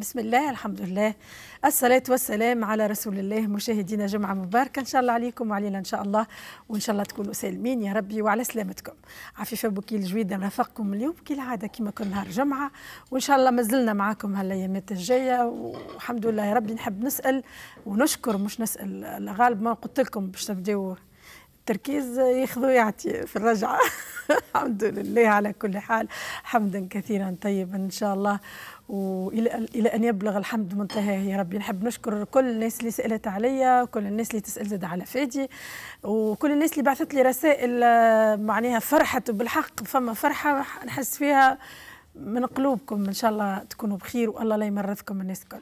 بسم الله الحمد لله الصلاة والسلام على رسول الله مشاهدينا جمعة مباركة إن شاء الله عليكم وعلينا إن شاء الله وإن شاء الله تكونوا سالمين يا ربي وعلى سلامتكم عفيفة بوكيل الجويدة مرافقكم اليوم كالعادة كما كل نهار جمعة وإن شاء الله مازلنا معاكم هالأيامات الجاية والحمد لله يا ربي نحب نسأل ونشكر مش نسأل الغالب ما قلت لكم باش تبداو التركيز ياخذوا يعطي في الرجعة الحمد لله على كل حال حمدا كثيرا طيبا إن شاء الله والى الى ان يبلغ الحمد منتهاه يا ربي نحب نشكر كل الناس اللي سالت عليا كل الناس اللي تسال زاد على فادي وكل الناس اللي بعثت لي رسائل آه، معناها فرحت بالحق فما فرحه نحس فيها من قلوبكم ان شاء الله تكونوا بخير والله لا يمرضكم الناس الكل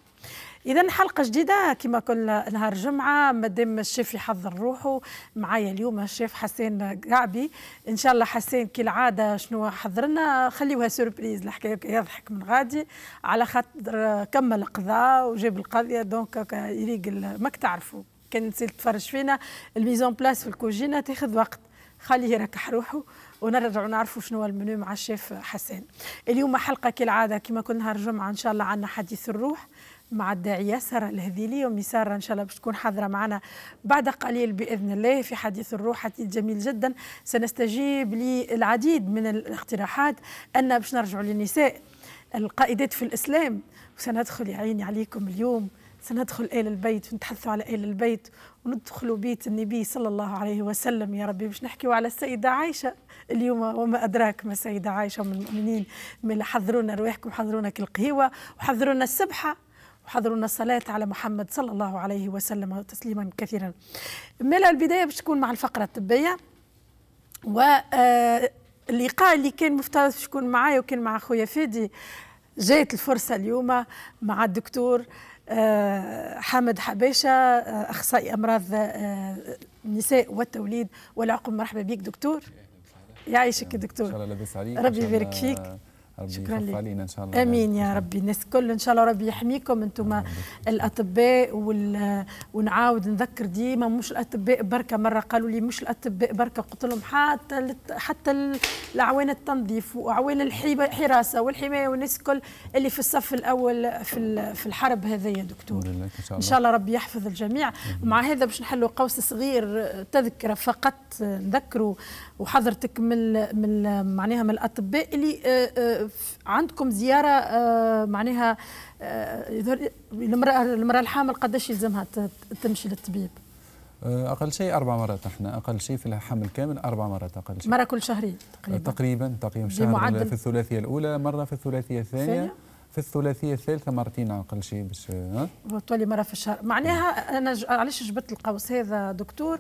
اذا حلقه جديده كما كل نهار جمعه مادام الشيف يحضر روحه معايا اليوم الشيف حسين قعبي ان شاء الله حسين كالعاده شنو حضرنا خليوها سوربريز الحكايه يضحك من غادي على خاطر كمل قضاء وجاب القضيه دونك يريق ماك تعرفوا كان نسيت تفرج فينا الميزون بلاس في الكوجينه تاخذ وقت خليه يركح روحه ونرجعوا نعرفوا شنو المنيو مع الشيف حسين اليوم حلقه كالعاده كما كل نهار جمعه ان شاء الله عندنا حديث الروح مع الداعية سارة الهذيلي أمي سارة إن شاء الله باش تكون حاضرة معنا بعد قليل بإذن الله في حديث الروح حديث جميل جدا سنستجيب للعديد من الاقتراحات أن باش نرجع للنساء القائدات في الإسلام وسندخل يا عيني عليكم اليوم سندخل آل البيت ونتحدثوا على آل البيت وندخلوا بيت النبي صلى الله عليه وسلم يا ربي باش نحكيوا على السيدة عائشة اليوم وما أدراك ما السيدة عائشة من المؤمنين من حضرونا رواحكم حضرونا كالقهيوة وحضرونا السبحة وحضرونا الصلاة على محمد صلى الله عليه وسلم تسليما كثيرا ملا البداية باش تكون مع الفقرة الطبية و آه، اللقاء اللي كان مفترض يكون معايا وكان مع خويا فادي جات الفرصة اليوم مع الدكتور آه، حامد حبيشة آه، أخصائي أمراض النساء والتوليد والعقم مرحبا بك دكتور يعيشك دكتور ان شاء الله لاباس عليك ربي يبارك فيك ربي شكرا لك علينا ان شاء الله امين يا ربي الناس الكل ان شاء الله ربي يحميكم انتم الاطباء وال... ونعاود نذكر ديما مش الاطباء بركه مره قالوا لي مش الاطباء بركه قلت لهم حتى لت... حتى الاعوان التنظيف واعوان الحراسه والحمايه والناس الكل اللي في الصف الاول في في الحرب يا دكتور ان شاء الله, إن شاء الله ربي يحفظ الجميع مع هذا باش نحلوا قوس صغير تذكره فقط نذكروا وحضرتك من من معناها من الاطباء اللي آه، آه، عندكم زياره آه، معناها آه، المراه المراه الحامل قداش يلزمها تمشي للطبيب؟ آه، اقل شيء اربع مرات احنا اقل شيء في الحمل كامل اربع مرات اقل شيء مره كل شهرين تقريبا تقريبا تقريبا شهر في الثلاثيه الاولى مره في الثلاثيه الثانيه في الثلاثيه الثالثه مرتين اقل شيء باش تولي مره في الشهر معناها انا علاش جبت القوس هذا دكتور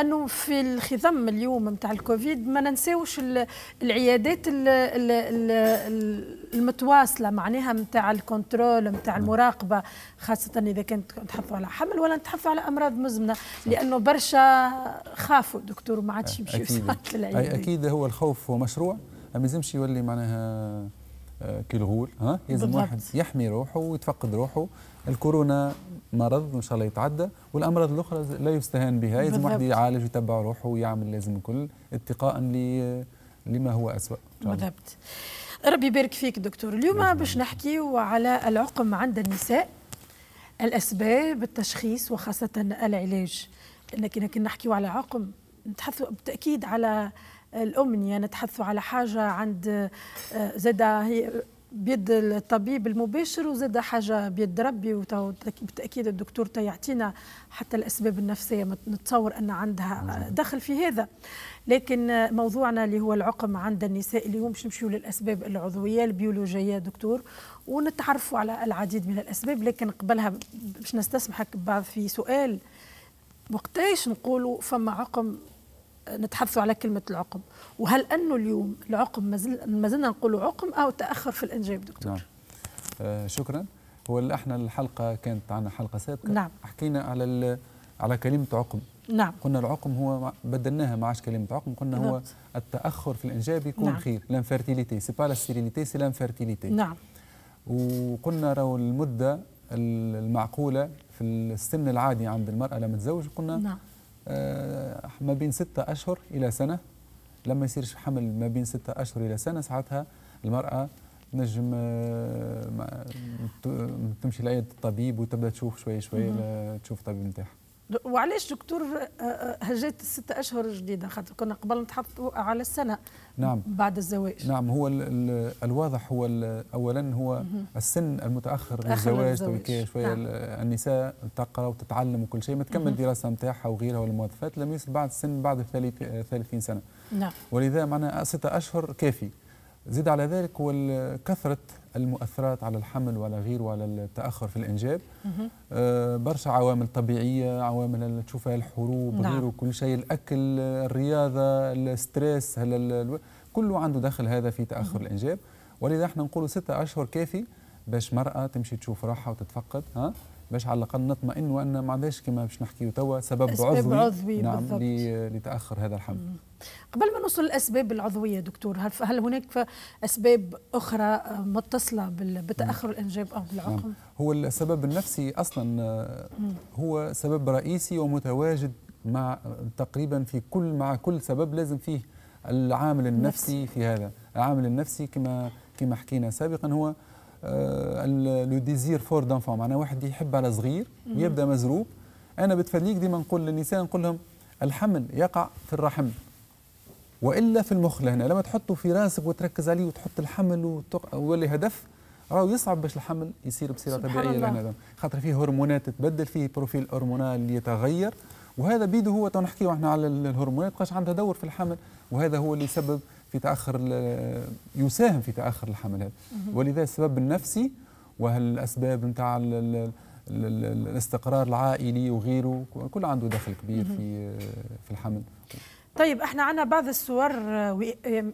انه في الخضم اليوم نتاع الكوفيد ما ننساوش العيادات ال ال ال المتواصله معناها نتاع الكنترول نتاع المراقبه خاصه اذا كانت تحفظوا على حمل ولا تحفظوا على امراض مزمنه لانه برشا خافوا دكتور ما عادش يمشيو للعيادات اكيد هو الخوف هو مشروع ما يلزمش يولي معناها آه، كالغول ها لازم واحد يحمي روحه ويتفقد روحه الكورونا مرض ان شاء الله يتعدى والامراض الاخرى لا يستهان بها لازم واحد يعالج ويتبع روحه ويعمل لازم الكل اتقاء لما هو اسوء بالضبط ربي يبارك فيك دكتور اليوم باش نحكيو على العقم عند النساء الاسباب التشخيص وخاصه العلاج لكن كنا نحكيو على عقم نتحدث بالتاكيد على الأمنية يعني نتحدثوا على حاجة عند آه، زادة هي بيد الطبيب المباشر وزاد حاجة بيد ربي وبالتأكيد الدكتور يعطينا حتى الأسباب النفسية نتصور أن عندها آه، نعم. دخل في هذا لكن موضوعنا اللي هو العقم عند النساء اليوم باش نمشيو للأسباب العضوية البيولوجية دكتور ونتعرفوا على العديد من الأسباب لكن قبلها باش نستسمحك بعض في سؤال وقتاش نقولوا فما عقم نتحدثوا على كلمة العقم وهل أنه اليوم العقم ما زلنا نقول عقم أو تأخر في الإنجاب دكتور نعم. آه شكرا هو احنا الحلقة كانت عندنا حلقة سابقة نعم. حكينا على على كلمة عقم نعم قلنا العقم هو بدلناها ما عادش كلمة عقم قلنا هو التأخر في الإنجاب يكون نعم. خير لانفيرتيليتي سي با لا سيريليتي سي لانفيرتيليتي نعم وقلنا راهو المدة المعقولة في السن العادي عند المرأة لما تزوج قلنا نعم. آه، ما بين ستة أشهر إلى سنة لما يصير حمل ما بين ستة أشهر إلى سنة ساعتها المرأة نجم آه، تمشي لأي طبيب وتبدا تشوف شوي شوي تشوف طبيب نتاعها وعلاش دكتور آه، آه، هجيت الستة أشهر الجديدة خاطر كنا قبل نتحطوا على السنة نعم بعد الزواج نعم هو الـ الـ الواضح هو أولا هو السن المتأخر للزواج شوية نعم. النساء تقرأ وتتعلم وكل شيء ما تكمل الدراسة نتاعها وغيرها والمواظفات لم يصل بعد السن بعد 30 سنة نعم ولذا معنا ستة أشهر كافي زيد على ذلك هو كثرة المؤثرات على الحمل وعلى غيره وعلى التاخر في الانجاب آه برشا عوامل طبيعيه عوامل تشوفها الحروب نعم. غيره كل شيء الاكل الرياضه الستريس هل ال... كله عنده دخل هذا في تاخر مه. الانجاب ولذا احنا نقولوا ستة اشهر كافي باش مرأة تمشي تشوف راحة وتتفقد ها باش على الاقل نطمئن وان ما عندهاش كما باش نحكيو توا سبب عضوي, عضوي نعم بالضبط. لتاخر هذا الحمل مم. قبل ما نوصل للاسباب العضويه دكتور هل, هل هناك اسباب اخرى متصله بتاخر الانجاب او بالعقم نعم. هو السبب النفسي اصلا آه، هو سبب رئيسي ومتواجد مع تقريبا في كل مع كل سبب لازم فيه العامل النفسي في هذا العامل النفسي كما كما حكينا سابقا هو لو ديزير فور دونفون معناها واحد يحب على صغير ويبدا مزروب انا بتفنيك ديما نقول للنساء نقول لهم الحمل يقع في الرحم والا في المخ لهنا لما تحطه في راسك وتركز عليه وتحط الحمل ويولي هدف راهو يصعب باش الحمل يصير بصيره طبيعيه لهنا خاطر فيه هرمونات تبدل فيه بروفيل هرمونال يتغير وهذا بيدو هو تو نحكيو احنا على الهرمونات بقاش عندها دور في الحمل وهذا هو اللي يسبب في تاخر يساهم في تاخر الحمل هذا ولذا السبب النفسي وهالاسباب نتاع الاستقرار العائلي وغيره كل عنده دخل كبير في في الحمل طيب احنا عندنا بعض الصور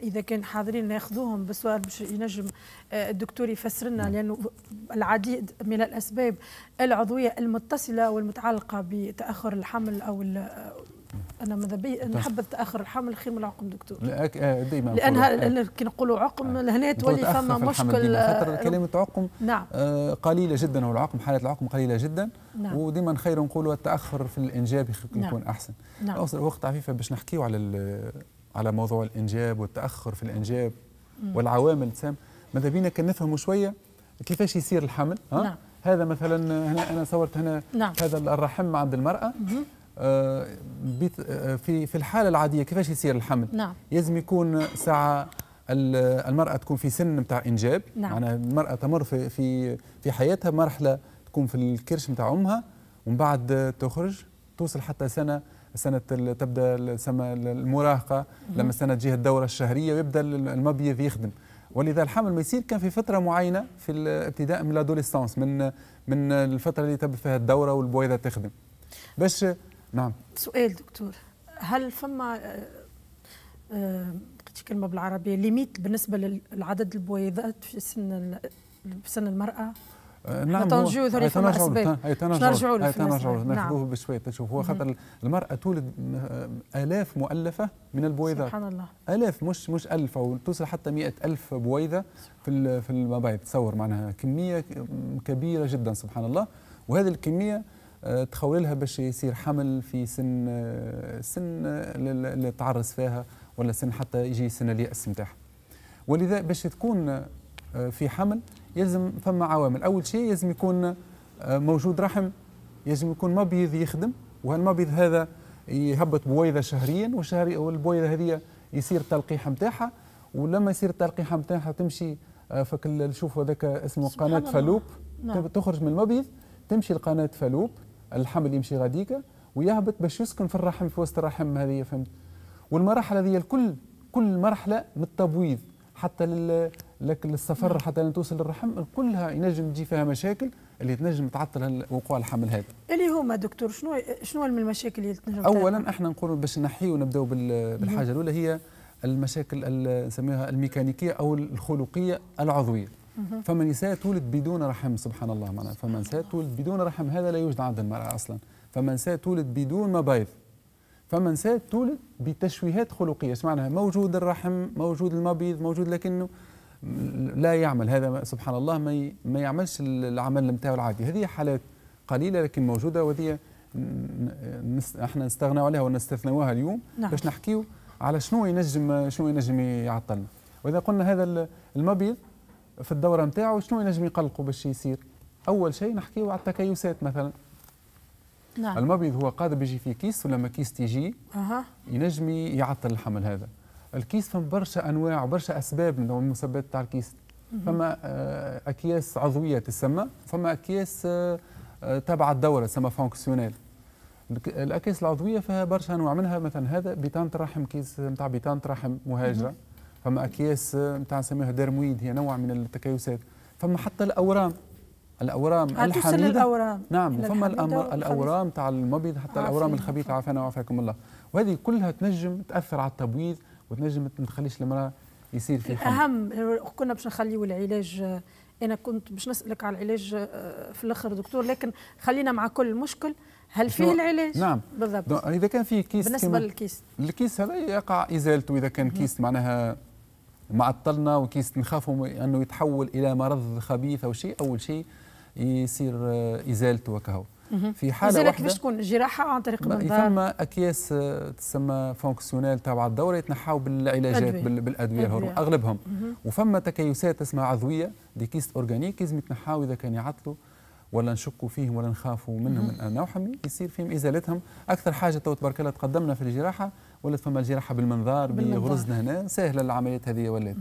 اذا كان حاضرين ناخذوهم بالصور باش ينجم آه، الدكتور يفسر لنا نعم. لانه العديد من الاسباب العضويه المتصله والمتعلقه بتاخر الحمل او انا ماذا بي نحب طيب. تاخر الحمل خير من العقم دكتور لا آه، دائما ديما كي نقولوا عقم لهنا آه. تولي فما مشكل خاطر آه، كلمه عقم نعم قليله جدا والعقم حاله العقم قليله جدا نعم وديما خير نقولوا التاخر في الانجاب نعم. يكون نعم احسن نعم اوصل وقت عفيفه باش نحكيو على على موضوع الانجاب والتاخر في الانجاب والعوامل تسام ماذا بينا كان نفهموا شويه كيفاش يصير الحمل ها نعم. هذا مثلا هنا انا صورت هنا نعم. هذا الرحم عند المراه مم. آه، آه، في في الحاله العاديه كيفاش يصير الحمل نعم. لازم يكون ساعه المراه تكون في سن نتاع انجاب نعم. معناها المراه تمر في في في حياتها مرحله تكون في الكرش نتاع امها ومن بعد تخرج توصل حتى سنه سنة تبدا سما المراهقه لما سنه تجيها الدوره الشهريه ويبدا المبيض يخدم ولذا الحمل ما يصير كان في فتره معينه في ابتداء من الادوليسونس من من الفتره اللي تبدا فيها الدوره والبويضه تخدم باش نعم سؤال دكتور هل فما آه، آه، قلت كلمه بالعربيه ليميت بالنسبه لعدد البويضات في سن في سن المراه آه، نعم تنجو ذولي فما اسباب نرجعوا له نرجعوا له ناخذوه نعم. بشويه تشوفوا خاطر المراه تولد الاف مؤلفه من البويضات سبحان الله الاف مش مش الف او توصل حتى مئة الف بويضه في في المبايض تصور معناها كميه كبيره جدا سبحان الله وهذه الكميه آه، تخول لها باش يصير حمل في سن آه، سن اللي آه، تعرس فيها ولا سن حتى يجي سن الياس نتاعها ولذا باش تكون في حمل يلزم فما عوامل اول شيء يلزم يكون موجود رحم يلزم يكون مبيض يخدم وهالمبيض هذا يهبط بويضه شهريا والشهري والبويضه هذه يصير التلقيح نتاعها ولما يصير التلقيح نتاعها تمشي فك نشوف هذاك اسمه قناه فالوب نعم. تخرج من المبيض تمشي لقناه فالوب الحمل يمشي غاديكا ويهبط باش يسكن في الرحم في وسط الرحم هذه فهمت والمراحل هذه الكل كل مرحله من التبويض حتى لك للسفر حتى لن توصل للرحم كلها ينجم تجي فيها مشاكل اللي تنجم تعطل وقوع الحمل هذا اللي هما دكتور شنو شنو من المشاكل اللي تنجم اولا احنا نقول باش نحيو ونبداو بالحاجه الاولى هي المشاكل نسميها الميكانيكيه او الخلقيه العضويه فما نساء تولد بدون رحم سبحان الله معناها فما نساء تولد بدون رحم هذا لا يوجد عند المرأة أصلا فما نساء تولد بدون مبايض فما نساء تولد بتشويهات خلقية معناها موجود الرحم موجود المبيض موجود لكنه لا يعمل هذا سبحان الله ما ما يعملش العمل نتاعو العادي هذه حالات قليله لكن موجوده وهذه احنا نستغنوا عليها ونستثنوها اليوم نعم. باش نحكيو على شنو ينجم شنو ينجم يعطلنا واذا قلنا هذا المبيض في الدوره نتاعو شنو ينجم يقلقوا باش يصير اول شيء نحكيو على التكيسات مثلا نعم. المبيض هو قادر بيجي في كيس ولما كيس تيجي أه. ينجم يعطل الحمل هذا الكيس فم برشا انواع وبرشا اسباب من المسببات تاع الكيس فما آه، اكياس عضويه تسمى فما اكياس آه، تبع الدوره تسمى فونكسيونيل الاكياس العضويه فيها برشا انواع منها مثلا هذا بيتانت رحم كيس نتاع بيتانت رحم مهاجره فما اكياس نتاع آه، نسميها درمويد هي نوع من التكيسات فما حتى الاورام الاورام الحميده الأورام. نعم فما الأمر الاورام تاع المبيض حتى عافين. الاورام الخبيثه عافانا وعافاكم الله وهذه كلها تنجم تاثر على التبويض وتنجم ما تخليش المراه يصير في الاهم كنا باش نخليو العلاج آه، انا كنت باش نسالك على العلاج آه، في الاخر دكتور لكن خلينا مع كل مشكل هل فيه العلاج؟ نعم بالضبط اذا كان فيه كيس بالنسبه للكيس الكيس هذا يقع ازالته اذا كان كيس معناها معطلنا وكيس نخافوا انه يتحول الى مرض خبيث او شيء اول شيء يصير آه، ازالته وكهو في حاله واحده كيفاش تكون الجراحه عن طريق المنظار ثم اكياس آه، تسمى فونكسيونيل تبع الدوره يتنحاو بالعلاجات أدوية. بالادويه أدوية. اغلبهم وفما تكيسات اسمها عضويه دي كيست اورجانيك لازم يتنحاو اذا كان يعطلوا ولا نشكوا فيهم ولا نخافوا منهم من نوع يصير فيهم ازالتهم اكثر حاجه تو تبارك الله تقدمنا في الجراحه ولات فما الجراحه بالمنظار بغرزنا هنا سهله العمليات هذه ولات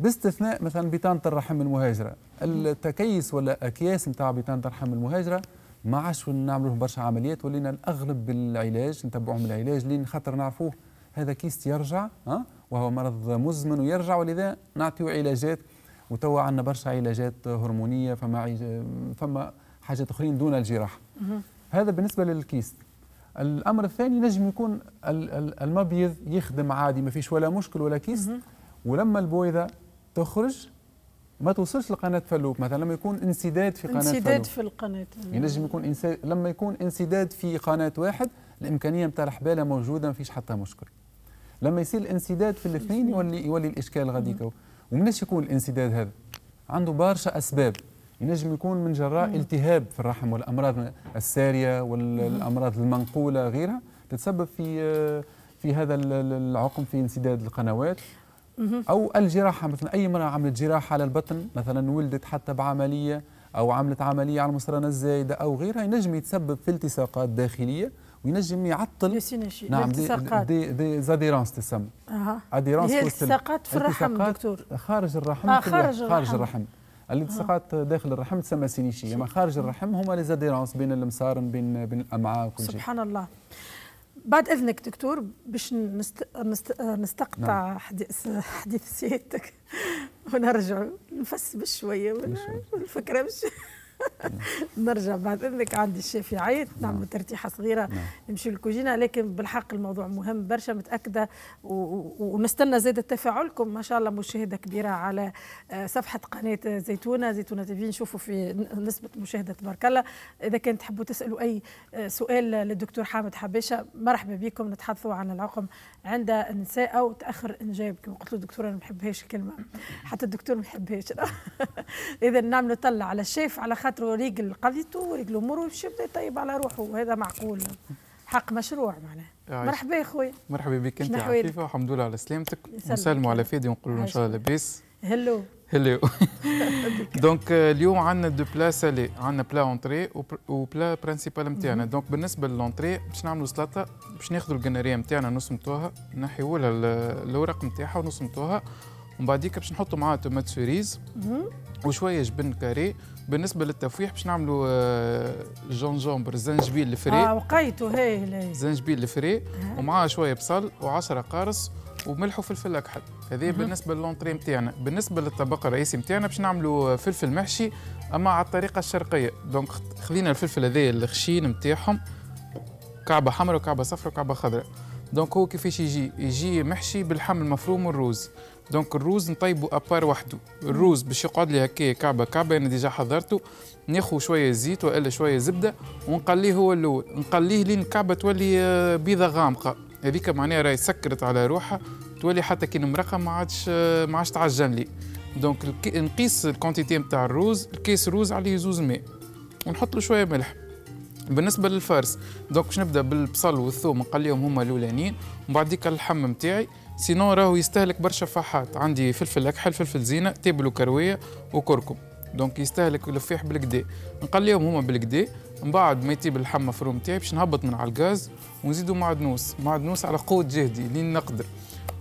باستثناء مثلا بطانه الرحم المهاجره التكيس ولا اكياس نتاع بطانه الرحم المهاجره ما عادش نعملوا لهم برشا عمليات ولينا الاغلب بالعلاج نتبعهم العلاج لين خاطر نعرفوه هذا كيست يرجع ها وهو مرض مزمن ويرجع ولذا نعطيو علاجات وتوا عندنا برشا علاجات هرمونيه فما فما حاجات اخرين دون الجراحه هذا بالنسبه للكيست الامر الثاني نجم يكون المبيض يخدم عادي ما فيش ولا مشكل ولا كيس ولما البويضه تخرج ما توصلش لقناه فلوب مثلا لما يكون انسداد في قناه انسداد فلوب. في القناه ينجم يعني يكون انسداد لما يكون انسداد في قناه واحد الامكانيه نتاع الحباله موجوده ما فيش حتى مشكل لما يصير الانسداد في الاثنين يولي يولي الاشكال غاديك ومناش يكون الانسداد هذا عنده برشا اسباب ينجم يكون من جراء مم. التهاب في الرحم والامراض الساريه والامراض المنقوله غيرها تتسبب في آه، في هذا العقم في انسداد القنوات او الجراحه مثلا اي امراه عملت جراحه على البطن مثلا ولدت حتى بعمليه او عملت عمليه على المسرنه الزايده او غيرها ينجم يتسبب في التصاقات داخليه وينجم يعطل نعم دي دي دي زاديرانس تسمى اديرانس هي التصاقات في الرحم دكتور خارج الرحم آه خارج الرحم, خارج الرحم. اللي تسقط داخل الرحم تسمى سينيشيه ما خارج الرحم هما لي زاديرونس بين المسارن بين بين الامعاء وكل شيء سبحان الله بعد اذنك دكتور باش نست... نست... نستقطع نعم. حديث حديث سيادتك ونرجع نفس بشويه ونفكر بشويه نرجع بعد اذنك عندي الشيف يعيط نعم. نعمل ترتيحه صغيره نعم. نمشي للكوجينه لكن بالحق الموضوع مهم برشا متاكده ونستنى زاد تفاعلكم ما شاء الله مشاهده كبيره على آه، صفحه قناه زيتونه زيتونه تيفي نشوفوا في نسبه مشاهده تبارك الله اذا كان تحبوا تسالوا اي آه، سؤال للدكتور حامد حبيشه مرحبا بكم نتحدثوا عن العقم عند النساء او تاخر انجاب كما قلت الدكتوره الدكتور انا ما بحبهاش الكلمه حتى الدكتور ما بحبهاش اذا نعملوا طلع على الشيف على خاطر خاطر رجل قضيته ورجل اموره ويمشي يبدا يطيب على روحه وهذا معقول حق مشروع معناه مرحبا يا خويا مرحبا بك انت عفيفه والحمد لله على سلامتك نسلموا على فادي ونقولوا ان شاء الله لاباس هلو هلو دونك euh, اليوم عندنا دو بلا سالي عندنا بلا اونتري وبلا برانسيبال نتاعنا دونك بالنسبه للونتري باش نعملوا سلطه باش ناخذوا الجناريه نتاعنا نصمتوها نحيوا لها الورق نتاعها ونصمتوها ومن بعديك باش نحطوا معاها تومات سوريز وشويه جبن كاري بالنسبه للتفويح باش نعملوا آه، جونجومبر زنجبيل الفري اه وقيته هاي زنجبيل الفري ومعاه شويه بصل و10 قارص وملح وفلفل اكحل هذه بالنسبه للونتري نتاعنا بالنسبه للطبق الرئيسي نتاعنا باش نعملوا آه، فلفل محشي اما على الطريقه الشرقيه دونك خذينا الفلفل هذا الخشين نتاعهم كعبه حمراء وكعبه صفراء وكعبه خضراء دونك هو كيفاش يجي يجي محشي بالحم المفروم والروز دونك الروز نطيبو ابار وحده الروز باش يقعد لي هكايا كعبه كعبه انا ديجا حضرته ناخذ شويه زيت والا شويه زبده ونقليه هو الاول نقليه لين الكعبه تولي آه، بيضه غامقه هذيك معناها راهي سكرت على روحها تولي حتى كي نمرقها ما عادش آه، ما عادش تعجن لي دونك نقيس الكونتيتي نتاع الروز الكيس روز عليه زوز ماء ونحط له شويه ملح بالنسبه للفرس دونك باش نبدا بالبصل والثوم نقليهم هما الاولانيين ومن بعديك اللحم نتاعي سينو راهو يستهلك برشا فحات عندي فلفل اكحل فلفل زينه تيبلو كرويه وكركم دونك يستهلك لفيح بالكدا نقليهم هما بالكدا من بعد ما يطيب اللحم مفروم تاعي باش نهبط من على الغاز ونزيدو معدنوس معدنوس على قوه جهدي لين نقدر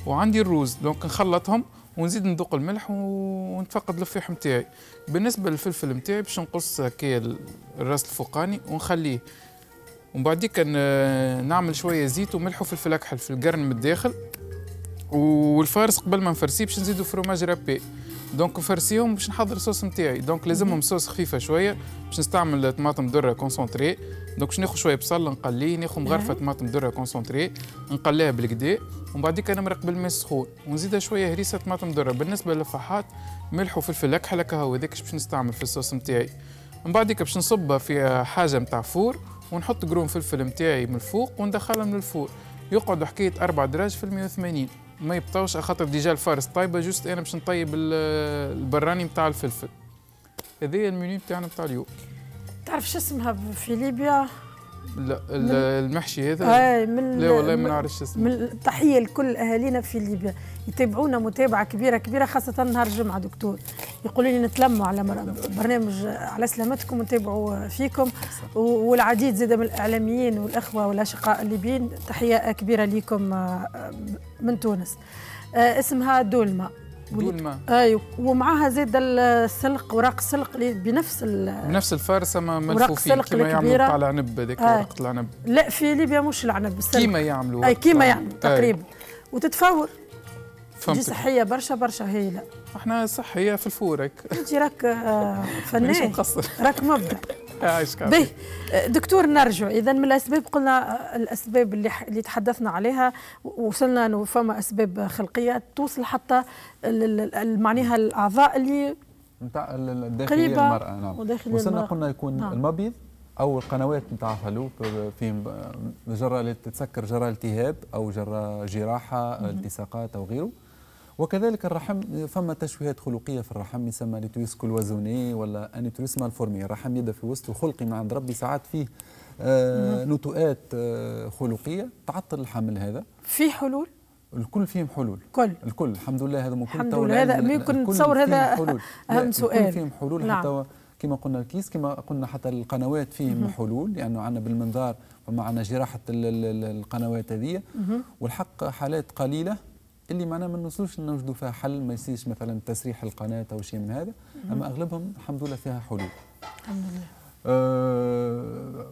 وعندي الروز دونك نخلطهم ونزيد نذوق الملح ونتفقد الفيح نتاعي بالنسبه للفلفل نتاعي باش نقص كي الراس الفوقاني ونخليه ومن بعد كان نعمل شويه زيت وملح وفلفل اكحل في القرن من الداخل والفارس قبل ما نفرسيه باش نزيدو فروماج رابي دونك نفرسيهم باش نحضر الصوص نتاعي دونك لازمهم صوص خفيفه شويه باش نستعمل طماطم دره كونسونتري دونك باش ناخذ شويه بصل نقليه ناخذ مغرفه نعم. طماطم دره كونسونتري نقليها بالكدا ومن بعديك نمرق بالماء السخون ونزيدها شويه هريسه طماطم دره بالنسبه للفحات ملح وفلفل اكحل هكا هذاك باش نستعمل في الصوص نتاعي من بعديك باش نصبها في حاجه نتاع فور ونحط قرون فلفل نتاعي من الفوق وندخلها من الفور يقعد حكايه 4 دراج في 180 ما يبطاوش خاطر ديجا الفارس طايبه جوست انا باش نطيب البراني نتاع الفلفل هذه المنيو نتاعنا نتاع اليوم تعرف شو اسمها في ليبيا لا المحشي هذا اي من لا والله ما نعرفش اسمه من التحيه لكل اهالينا في ليبيا يتابعونا متابعه كبيره كبيره خاصه نهار الجمعه دكتور يقولوا لي نتلموا على برنامج على سلامتكم ونتابعوا فيكم والعديد زاد من الاعلاميين والاخوه والاشقاء الليبيين تحيه كبيره ليكم آه، آه، من تونس آه، اسمها دولما دولما اي أيوة. ومعاها زاد السلق وراق السلق بنفس بنفس الفارسه ما ملفوفين كما يعملوا على العنب هذاك ورقه العنب لا في ليبيا مش العنب السلق كيما يعملوا أي كيما يعملوا تقريبا وتتفور دي صحيه برشا برشا هايله احنا صحيه في الفورك انت راك آه، فنان مش مقصر راك مبدع آه، عايشك به دكتور نرجع اذا من الاسباب قلنا آه، الاسباب اللي اللي تحدثنا عليها وصلنا انه فما اسباب خلقيه توصل حتى معناها الاعضاء اللي نتاع الداخلية المراه نعم وصلنا المرأة. قلنا يكون نعم. المبيض او القنوات نتاع الحلوب فيهم جرى تتسكر جرى التهاب او جرى جراحه التصاقات او غيره وكذلك الرحم فما تشويهات خلقيه في الرحم يسمى لتويس كلوازوني ولا انيتوريسما الفورمي الرحم يبدا في وسط الخلقي من عند ربي ساعات فيه آه نتوءات آه خلقيه تعطل الحمل هذا في حلول الكل فيهم حلول كل الكل الحمد لله هذا ممكن الحمد لله هذا ممكن تصور هذا حلول. اهم سؤال الكل فيهم حلول نعم. حتى كما قلنا الكيس كما قلنا حتى القنوات فيهم حلول لانه يعني عندنا بالمنظار ومعنا عندنا جراحه القنوات هذه والحق حالات قليله اللي معناها ما نوصلوش نوجدوا فيها حل ما يصيرش مثلا تسريح القناه او شيء من هذا اما اغلبهم الحمد لله فيها حلول الحمد لله آه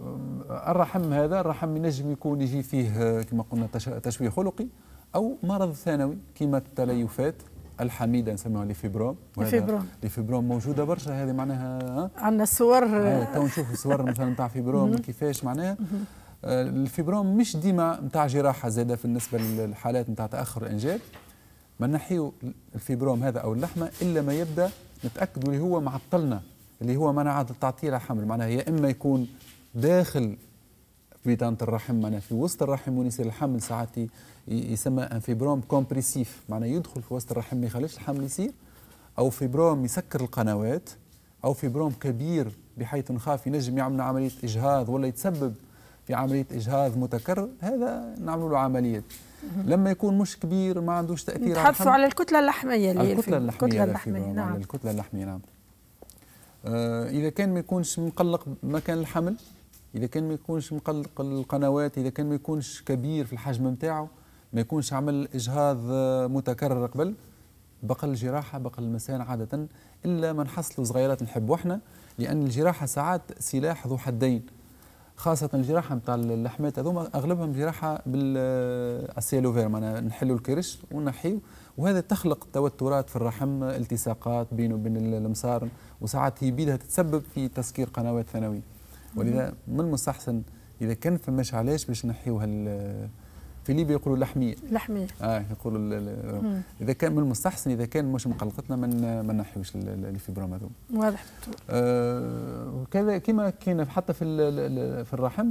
الرحم هذا الرحم ينجم يكون يجي فيه آه، كما قلنا تشويه خلقي او مرض ثانوي كما التليفات الحميده نسميها ليفيبروم ليفيبروم ليفيبروم موجوده برشا هذه معناها آه؟ عندنا صور آه، تو نشوف صور مثلا نتاع فيبروم كيفاش معناها آه، الفيبروم مش ديما نتاع جراحه زاده بالنسبه للحالات نتاع تاخر الانجاب ما نحيو الفيبروم هذا او اللحمه الا ما يبدا نتاكدوا اللي هو معطلنا اللي هو منع التعطيل على الحمل معناها يا اما يكون داخل في بطانه الرحم معناها في وسط الرحم وين يصير الحمل ساعات يسمى ان فيبروم كومبريسيف معناها يدخل في وسط الرحم ما يخليش الحمل يصير او فيبروم يسكر القنوات او فيبروم كبير بحيث نخاف ينجم يعمل عمليه اجهاض ولا يتسبب في عمليه اجهاض متكرر هذا نعملوا له عمليات لما يكون مش كبير ما عندوش تاثير الحمل على الكتله اللحميه اللي الكتله اللحميه الكتله اللحميه نعم الكتله اللحميه نعم آه اذا كان ما يكونش مقلق مكان الحمل اذا كان ما يكونش مقلق القنوات اذا كان ما يكونش كبير في الحجم نتاعو ما يكونش عمل اجهاض متكرر قبل بقل الجراحه بقل المسان عاده الا ما نحصلوا صغيرات نحبوا احنا لان الجراحه ساعات سلاح ذو حدين خاصة الجراحة نتاع اللحمات هذوما أغلبهم جراحة بالسيلوفير معناها نحلوا الكرش ونحيو وهذا تخلق توترات في الرحم التصاقات بينه وبين المصارن وساعات هي بيدها تتسبب في تسكير قنوات ثانوية ولذا من المستحسن إذا كان فماش علاش باش نحيو هال في ليبيا يقولوا لحميه لحميه اه يقولوا اذا كان من المستحسن اذا كان مش مقلقتنا من ما نحيوش الفيبروم هذوما واضح آه وكذا كما كاين حتى في في الرحم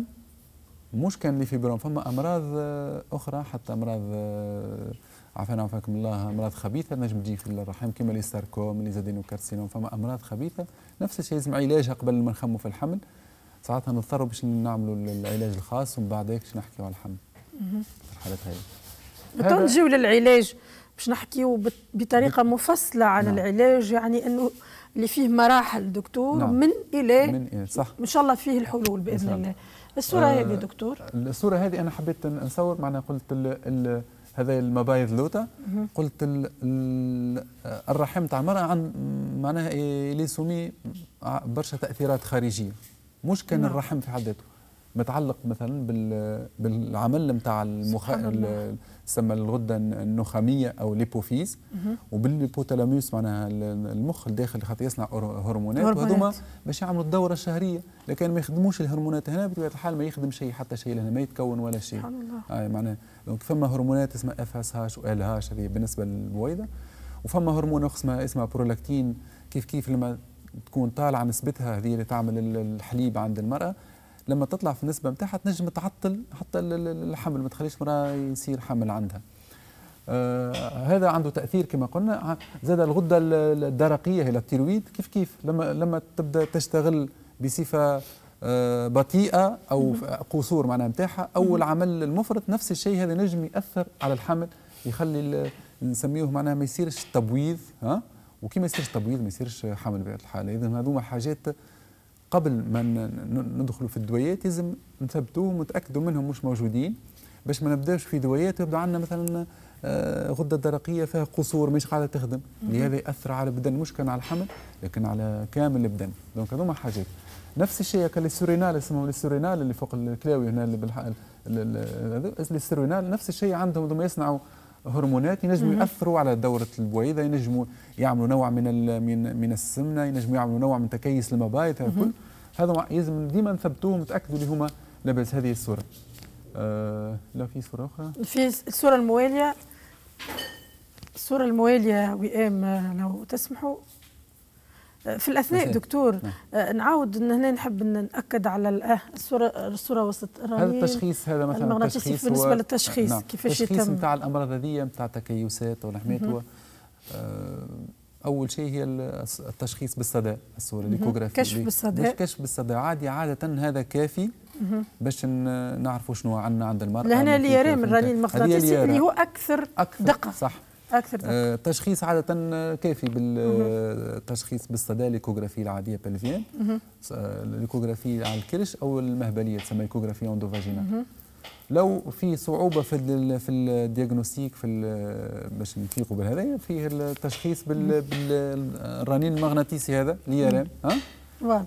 مش كان فيبروم فما امراض آه، اخرى حتى امراض آه، عافانا عفاكم الله امراض خبيثه نجم تجي في الرحم كما لي ساركوم لي كارسينوم فما امراض خبيثه نفس الشيء لازم علاجها قبل ما نخموا في الحمل ساعتها نضطروا باش نعملوا العلاج الخاص ومن بعد هيك نحكيوا على الحمل حالتها بتنجي ولا للعلاج باش نحكيو بطريقه مفصله عن نعم. العلاج يعني انه اللي فيه مراحل دكتور نعم. من الى من إيه صح ان شاء الله فيه الحلول باذن الله الصوره آه هذه دكتور الصوره هذه انا حبيت نصور معنا قلت الـ الـ هذا المبايض لوتا قلت الـ الـ الرحم تاع المراه عن معناها لي سومي برشا تاثيرات خارجيه مش كان نعم. الرحم في حد ذاته متعلق مثلا بالعمل نتاع المخ تسمى الغده النخاميه او ليبوفيز وبالليبوتالاموس معناها المخ الداخل خاطر يصنع هرمونات وهذوما باش يعملوا الدوره الشهريه لكن ما يخدموش الهرمونات هنا بطبيعه الحال ما يخدم شيء حتى شيء لهنا ما يتكون ولا شيء سبحان الله آه معناها دونك فما هرمونات اسمها اف اس هاش وال هاش هذه بالنسبه للبويضه وفما هرمون اخر اسمه برولاكتين كيف كيف لما تكون طالعه نسبتها هذه اللي تعمل الحليب عند المراه لما تطلع في النسبه نتاعها تنجم تعطل حتى الحمل ما تخليش مراه يصير حمل عندها آه هذا عنده تاثير كما قلنا زاد الغده الدرقيه هي التيرويد كيف كيف لما لما تبدا تشتغل بصفه آه بطيئه او قصور معناها نتاعها او العمل المفرط نفس الشيء هذا نجم ياثر على الحمل يخلي نسميه معناها ما يصيرش تبويض ها وكي ما يصيرش تبويض ما يصيرش حمل بطبيعه الحال اذا هذوما حاجات قبل ما ندخلوا في الدويات لازم نثبتوهم ونتاكدوا منهم مش موجودين باش ما نبداوش في دويات ويبدا عندنا مثلا آه، غده درقيه فيها قصور مش قاعده تخدم لهذا ياثر على البدن مش كان على الحمل لكن على كامل البدن دونك هذوما حاجات نفس الشيء كالسورينال اسمهم السورينال اللي فوق الكلاوي هنا اللي بالحق السورينال نفس الشيء عندهم يصنعوا هرمونات ينجموا ياثروا على دوره البويضه ينجموا يعملوا نوع من من من السمنه ينجموا يعملوا نوع من تكيس المبايض هذا الكل هذا لازم ديما نثبتوهم نتاكدوا اللي هما لاباس هذه الصوره آه لا في صوره اخرى في الصوره المواليه الصوره المواليه وئام لو تسمحوا في الاثناء دكتور نعم. آه، نعاود هنا نحب ناكد على آه، الصوره الصوره وسط هذا التشخيص هذا مثلا التشخيص بالنسبه للتشخيص نعم. كيفاش يتم التشخيص نتاع الامراض هذه نتاع التكيسات والحمات آه، اول شيء هي التشخيص بالصدى الصوره الايكوغرافي كشف بالصدى كشف بالصدى عادي عاده هذا كافي باش نعرفوا شنو عندنا عند المراه لهنا اليرام الرنين المغناطيسي اللي هو اكثر, أكثر دقه صح اكثر دقة. آه تشخيص عاده آه، كافي بالتشخيص آه، بالصدى ليكوغرافي العاديه بلفيان آه، ليكوغرافي على الكرش او المهبليه تسمى ليكوغرافي اوندوفاجينال لو في صعوبه في الـ في الدياغنوستيك في باش نفيقوا بهذا فيه التشخيص بالرنين المغناطيسي هذا اليرام ها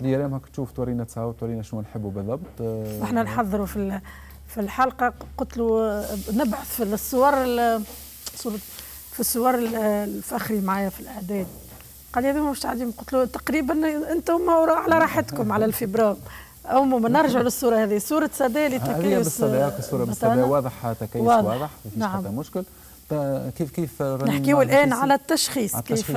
اليرام هاك تشوف تورينا تصاوب تورينا شنو نحبوا بالضبط احنا نحضروا في في الحلقه قلت له نبعث في الصور صوره في الصور الفخري معايا في الاعداد قال لي هذوما مش قاعدين قلت له تقريبا انتم على راحتكم على الفبرام عموما نرجع للصوره هذه صوره سادة لتكيس تكيس بالصدى الصوره بالصدى واضح تكيس واضح, واضح. نعم. حتى مشكل كيف كيف نحكيو الان على التشخيص, على التشخيص كيف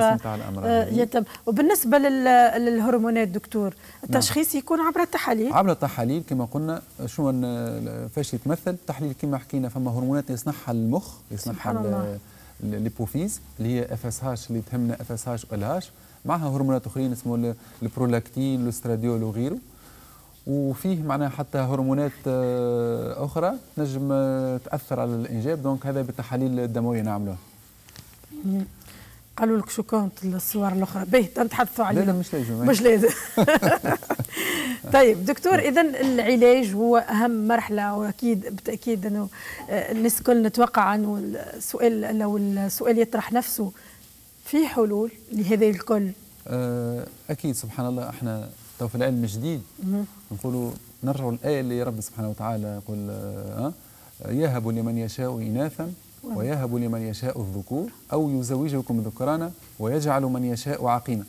آه، يتم وبالنسبه للهرمونات دكتور نعم. التشخيص نعم. يكون عبر التحاليل عبر التحاليل كما قلنا شو فاش يتمثل التحليل كما حكينا فما هرمونات يصنعها المخ يصنعها ليبوفيز اللي هي اف اس هاش اللي تهمنا اف اس هاش ال هاش معها هرمونات اخرين اسمه البرولاكتين الاستراديول وغيره وفيه معناها حتى هرمونات آه، اخرى تنجم آه، تاثر على الانجاب دونك هذا بالتحاليل الدمويه نعملوه قالوا لك شو كانت الصور الاخرى باهي تنتحدثوا عليها لا لا مش لازم مش لازم طيب دكتور اذا العلاج هو اهم مرحله واكيد بالتاكيد انه آه، الناس الكل نتوقع انه السؤال لو السؤال يطرح نفسه في حلول لهذا الكل آه، اكيد سبحان الله احنا تو في العلم الجديد نقولوا نرجعوا الايه اللي ربي سبحانه وتعالى يقول أه, آه، يهب لمن يشاء اناثا ويهب لمن يشاء الذكور او يزوجكم ذكرانا ويجعل من يشاء عقيما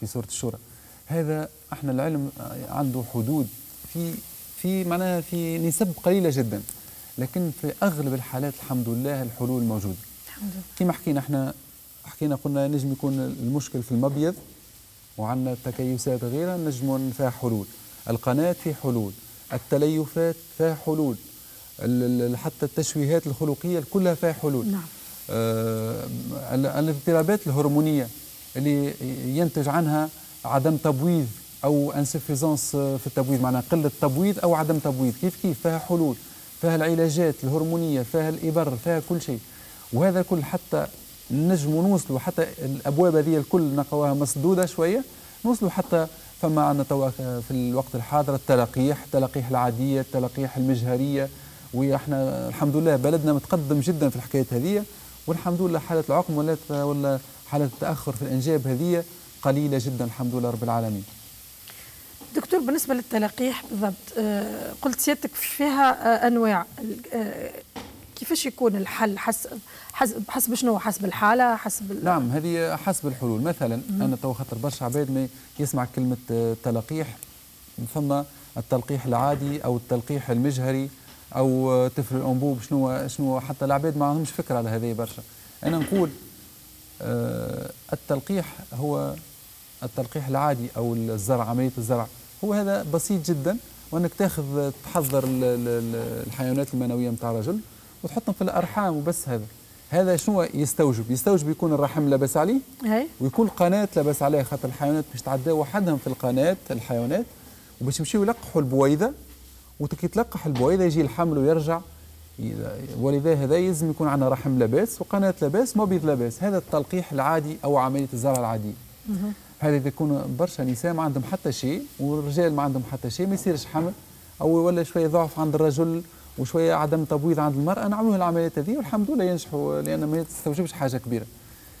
في سوره الشورى هذا احنا العلم عنده حدود في في معناها في نسب قليله جدا لكن في اغلب الحالات الحمد لله الحلول موجوده الحمد لله كما حكينا احنا حكينا قلنا نجم يكون المشكل في المبيض وعندنا تكيسات غيرها نجم فيها حلول القناة في حلول التليفات فيها حلول حتى التشويهات الخلقية كلها فيها حلول نعم. آه الاضطرابات الهرمونية اللي ينتج عنها عدم تبويض او انسفيزونس آه، في التبويض معناها قله تبويض او عدم تبويض كيف كيف فيها حلول فيها العلاجات الهرمونيه فيها الابر فيها كل شيء وهذا كل حتى نجموا نوصلوا حتى الابواب هذه الكل نلقاوها مسدوده شويه نوصلوا حتى فما عندنا توا في الوقت الحاضر التلقيح التلقيح العاديه التلقيح المجهريه واحنا الحمد لله بلدنا متقدم جدا في الحكايه هذه والحمد لله حاله العقم ولا ولا حاله التاخر في الانجاب هذه قليلة جدا الحمد لله رب العالمين دكتور بالنسبة للتلقيح بالضبط آه، قلت سيادتك فيها آه، أنواع آه، كيفاش يكون الحل حسب حسب حسب شنو حسب الحاله حسب نعم هذه حسب الحلول مثلا مم. انا تو خاطر برشا عباد ما يسمع كلمه تلقيح ثم التلقيح العادي او التلقيح المجهري او طفل الانبوب شنو شنو حتى العباد ما عندهمش فكره على هذه برشا انا نقول آه، التلقيح هو التلقيح العادي أو الزرع عملية الزرع هو هذا بسيط جدا وأنك تاخذ تحضر الحيوانات المنوية نتاع الرجل وتحطهم في الأرحام وبس هذا هذا شنو يستوجب؟ يستوجب يكون الرحم لاباس عليه هي. ويكون القناه لاباس عليها خاطر الحيوانات باش تعدى وحدهم في القناة الحيوانات وباش يمشيو يلقحوا البويضة وكي تلقح البويضة يجي الحمل ويرجع ولذا هذا يلزم يكون عندنا رحم لاباس وقناة لاباس مبيض لاباس هذا التلقيح العادي أو عملية الزرع العادية هذه يكون برشا نساء ما عندهم حتى شيء والرجال ما عندهم حتى شيء ما يصيرش حمل أو ولا شوية ضعف عند الرجل وشوية عدم تبويض عند المرأة نعملوا العمليات هذه والحمد لله ينجحوا لأن ما تستوجبش حاجة كبيرة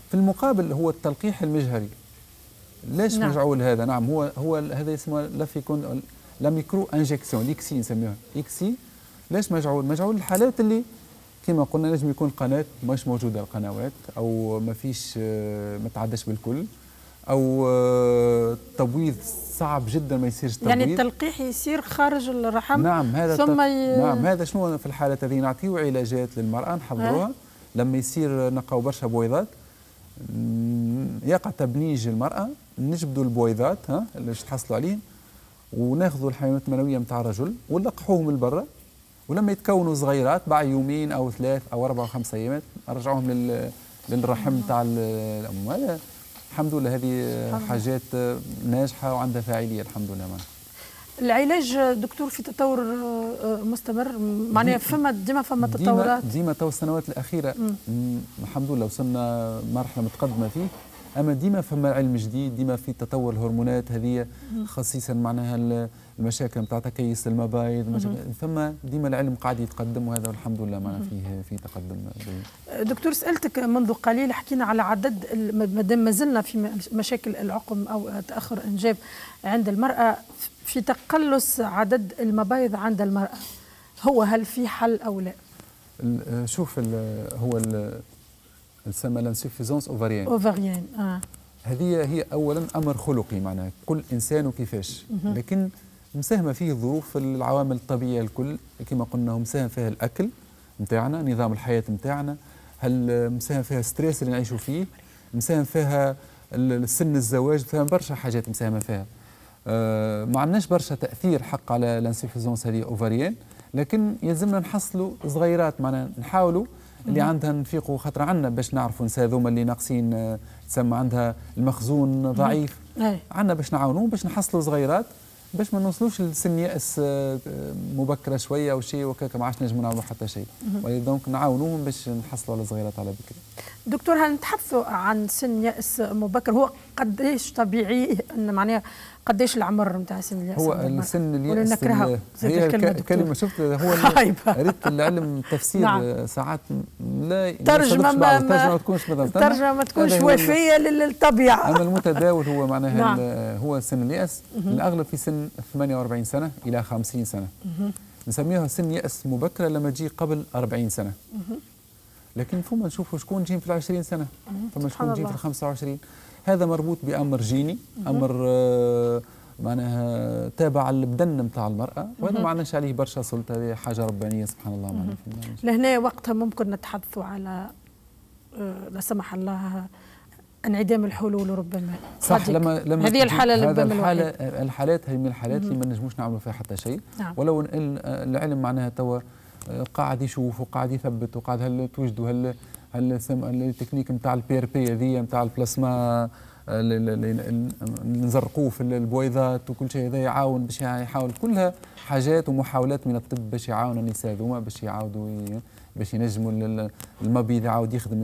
في المقابل هو التلقيح المجهري ليش نعم. مجعول هذا نعم هو هو هذا اسمه لا فيكون لا ميكرو انجكسيون ليكسي نسميوها اكسي ليش مجعول مجعول الحالات اللي كما قلنا لازم يكون القناه مش موجوده القنوات او ما فيش آه، ما تعداش بالكل او التبويض آه، صعب جدا ما يصيرش تبويض يعني التلقيح يصير خارج الرحم نعم هذا ثم ي... نعم هذا شنو في الحالات هذه نعطيو علاجات للمراه نحضروها أه. لما يصير نلقاو برشا بويضات يقع تبنيج المراه نجبدوا البويضات ها اللي تحصلوا عليهم وناخذوا الحيوانات المنويه نتاع الرجل ونلقحوهم لبرا ولما يتكونوا صغيرات بعد يومين او ثلاث او اربع او خمس ايام نرجعوهم لل للرحم تاع الام الحمد لله هذه حاجات ناجحه وعندها فاعليه الحمد لله معنا. العلاج دكتور في تطور آه، مستمر معناها فما ديما فما تطورات ديما تو السنوات الاخيره مم. الحمد لله وصلنا مرحله متقدمه فيه اما ديما فما علم جديد ديما في تطور الهرمونات هذه خصيصا معناها المشاكل نتاع تكيس المبايض ثم ديما العلم قاعد يتقدم وهذا الحمد لله معنا فيه في تقدم دكتور سالتك منذ قليل حكينا على عدد دام ما زلنا في مشاكل العقم او تاخر انجاب عند المراه في تقلص عدد المبايض عند المراه هو هل في حل او لا؟ آه، شوف الـ هو تسمى لانسيفيزونس اوفاريان اوفاريان اه هذه هي اولا امر خلقي معناها كل انسان وكيفاش لكن مساهمه فيه ظروف العوامل الطبيعيه الكل كما قلنا مساهم فيها الاكل نتاعنا نظام الحياه نتاعنا هل مساهم فيها الستريس اللي نعيشوا فيه مساهم فيها سن الزواج فيها برشا حاجات مساهمه فيها آه، ما عندناش برشا تاثير حق على لانسيفيزونس هذه اوفاريان لكن يلزمنا نحصلوا صغيرات معنا نحاولوا اللي عندها نفيقوا خاطر عندنا باش نعرفوا نساء ذوما اللي ناقصين آه، تسمى عندها المخزون ضعيف عندنا باش نعاونوهم باش نحصلوا صغيرات باش ما نوصلوش لسن يأس آه، مبكره شويه او شيء وكاك ما عادش نجموا نعملوا حتى شيء ولذلك نعاونوهم باش نحصلوا على صغيرات على بكري دكتور هل نتحدثوا عن سن يأس مبكر هو قديش طبيعي ان معناها قديش العمر نتاع سن اليأس هو السن اليأس هي الكلمة كلمة شفت هو ريت العلم تفسير نعم. ساعات لا ترجمة ما, ما تكونش ترجمة ما تكونش وفية للطبيعة أما المتداول هو معناها نعم. هو سن اليأس الأغلب في سن 48 سنة إلى 50 سنة نسميها سن يأس مبكرة لما تجي قبل 40 سنة لكن فما نشوفوا شكون جيم في العشرين سنة فما شكون جيم في الخمسة وعشرين هذا مربوط بأمر جيني أمر آه، معناها تابع البدن نتاع المرأة وهذا ما عندناش عليه برشا سلطة هذه حاجة ربانية سبحان الله معناها لهنا وقتها ممكن نتحدثوا على آه، لا سمح الله انعدام الحلول ربما صح صديق. لما لما هذه الحاله هذا الحاله الحالات هي من الحالات اللي ما نجموش نعملوا فيها حتى شيء نعم. ولو آه، العلم معناها توا قاعد يشوف وقاعد يثبت وقاعد هل توجدوا هل هل التكنيك نتاع البي ار بي هذه نتاع البلاسما نزرقوه في البويضات وكل شيء هذا يعاون باش يحاول كلها حاجات ومحاولات من الطب باش يعاون النساء هذوما باش يعاودوا باش ينجموا المبيض يعاود يخدم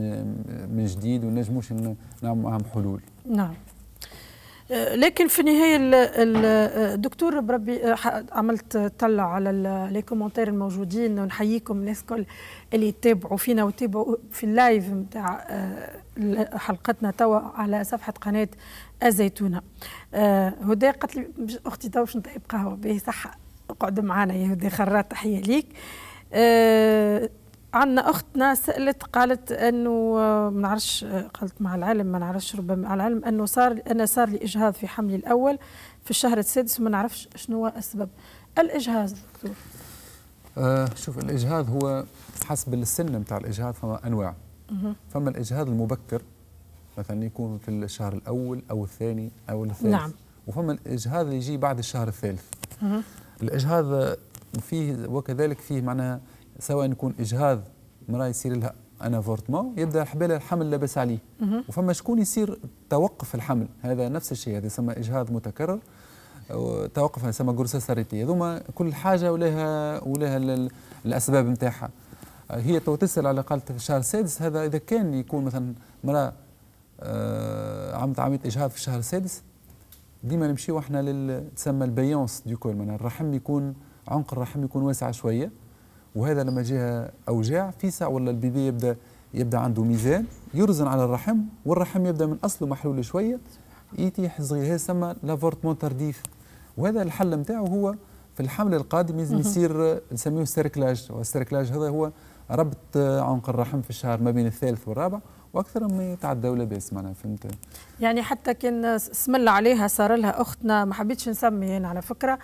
من جديد ونجموش نعم- نعمل معاهم حلول. نعم. آه، لكن في النهاية الدكتور آه، بربي آه، عملت طلع على لي كومنتير الموجودين ونحييكم الناس الكل اللي يتابعوا فينا ويتابعوا في اللايف نتاع حلقتنا توا على صفحة قناة الزيتونة هدى قالت لي أختي توا باش نطيب قهوة به صحة اقعد معنا يا هدى خرات تحية ليك عندنا اختنا سالت قالت انه آه، ما نعرفش آه، قالت مع العلم ما نعرفش ربما مع العلم انه صار انا صار لي اجهاض في حملي الاول في الشهر السادس وما نعرفش شنو هو السبب الاجهاض دكتور آه شوف الاجهاض هو حسب السن نتاع الاجهاض فما انواع مه. فما الاجهاض المبكر مثلا يكون في الشهر الاول او الثاني او الثالث نعم وفما الاجهاض اللي يجي بعد الشهر الثالث مه. الاجهاض فيه وكذلك فيه معناها سواء يكون اجهاض مراه يصير لها انافورتمون يبدا حبال الحمل لاباس عليه وفما شكون يصير توقف الحمل هذا نفس الشيء هذا يسمى اجهاض متكرر توقف يسمى جرساس ساريتي هذوما كل حاجه ولها ولها الاسباب نتاعها هي تو تسال على قالت في الشهر السادس هذا اذا كان يكون مثلا آه عملت عمليه اجهاض في الشهر السادس ديما نمشيو احنا تسمى البيونس دي كول معناها يعني الرحم يكون عنق الرحم يكون واسع شويه وهذا لما جاها اوجاع في ساعه ولا البيبي يبدا يبدا عنده ميزان يرزن على الرحم والرحم يبدا من اصله محلول شويه يتيح صغير هذا سما لافورتمون تارديف وهذا الحل نتاعو هو في الحمل القادم لازم يصير نسميه السيركلاج والسيركلاج هذا هو ربط عنق الرحم في الشهر ما بين الثالث والرابع واكثر ما يتعدى ولا باس معناها فهمت يعني حتى كان سمل عليها صار لها اختنا ما حبيتش نسمي انا على فكره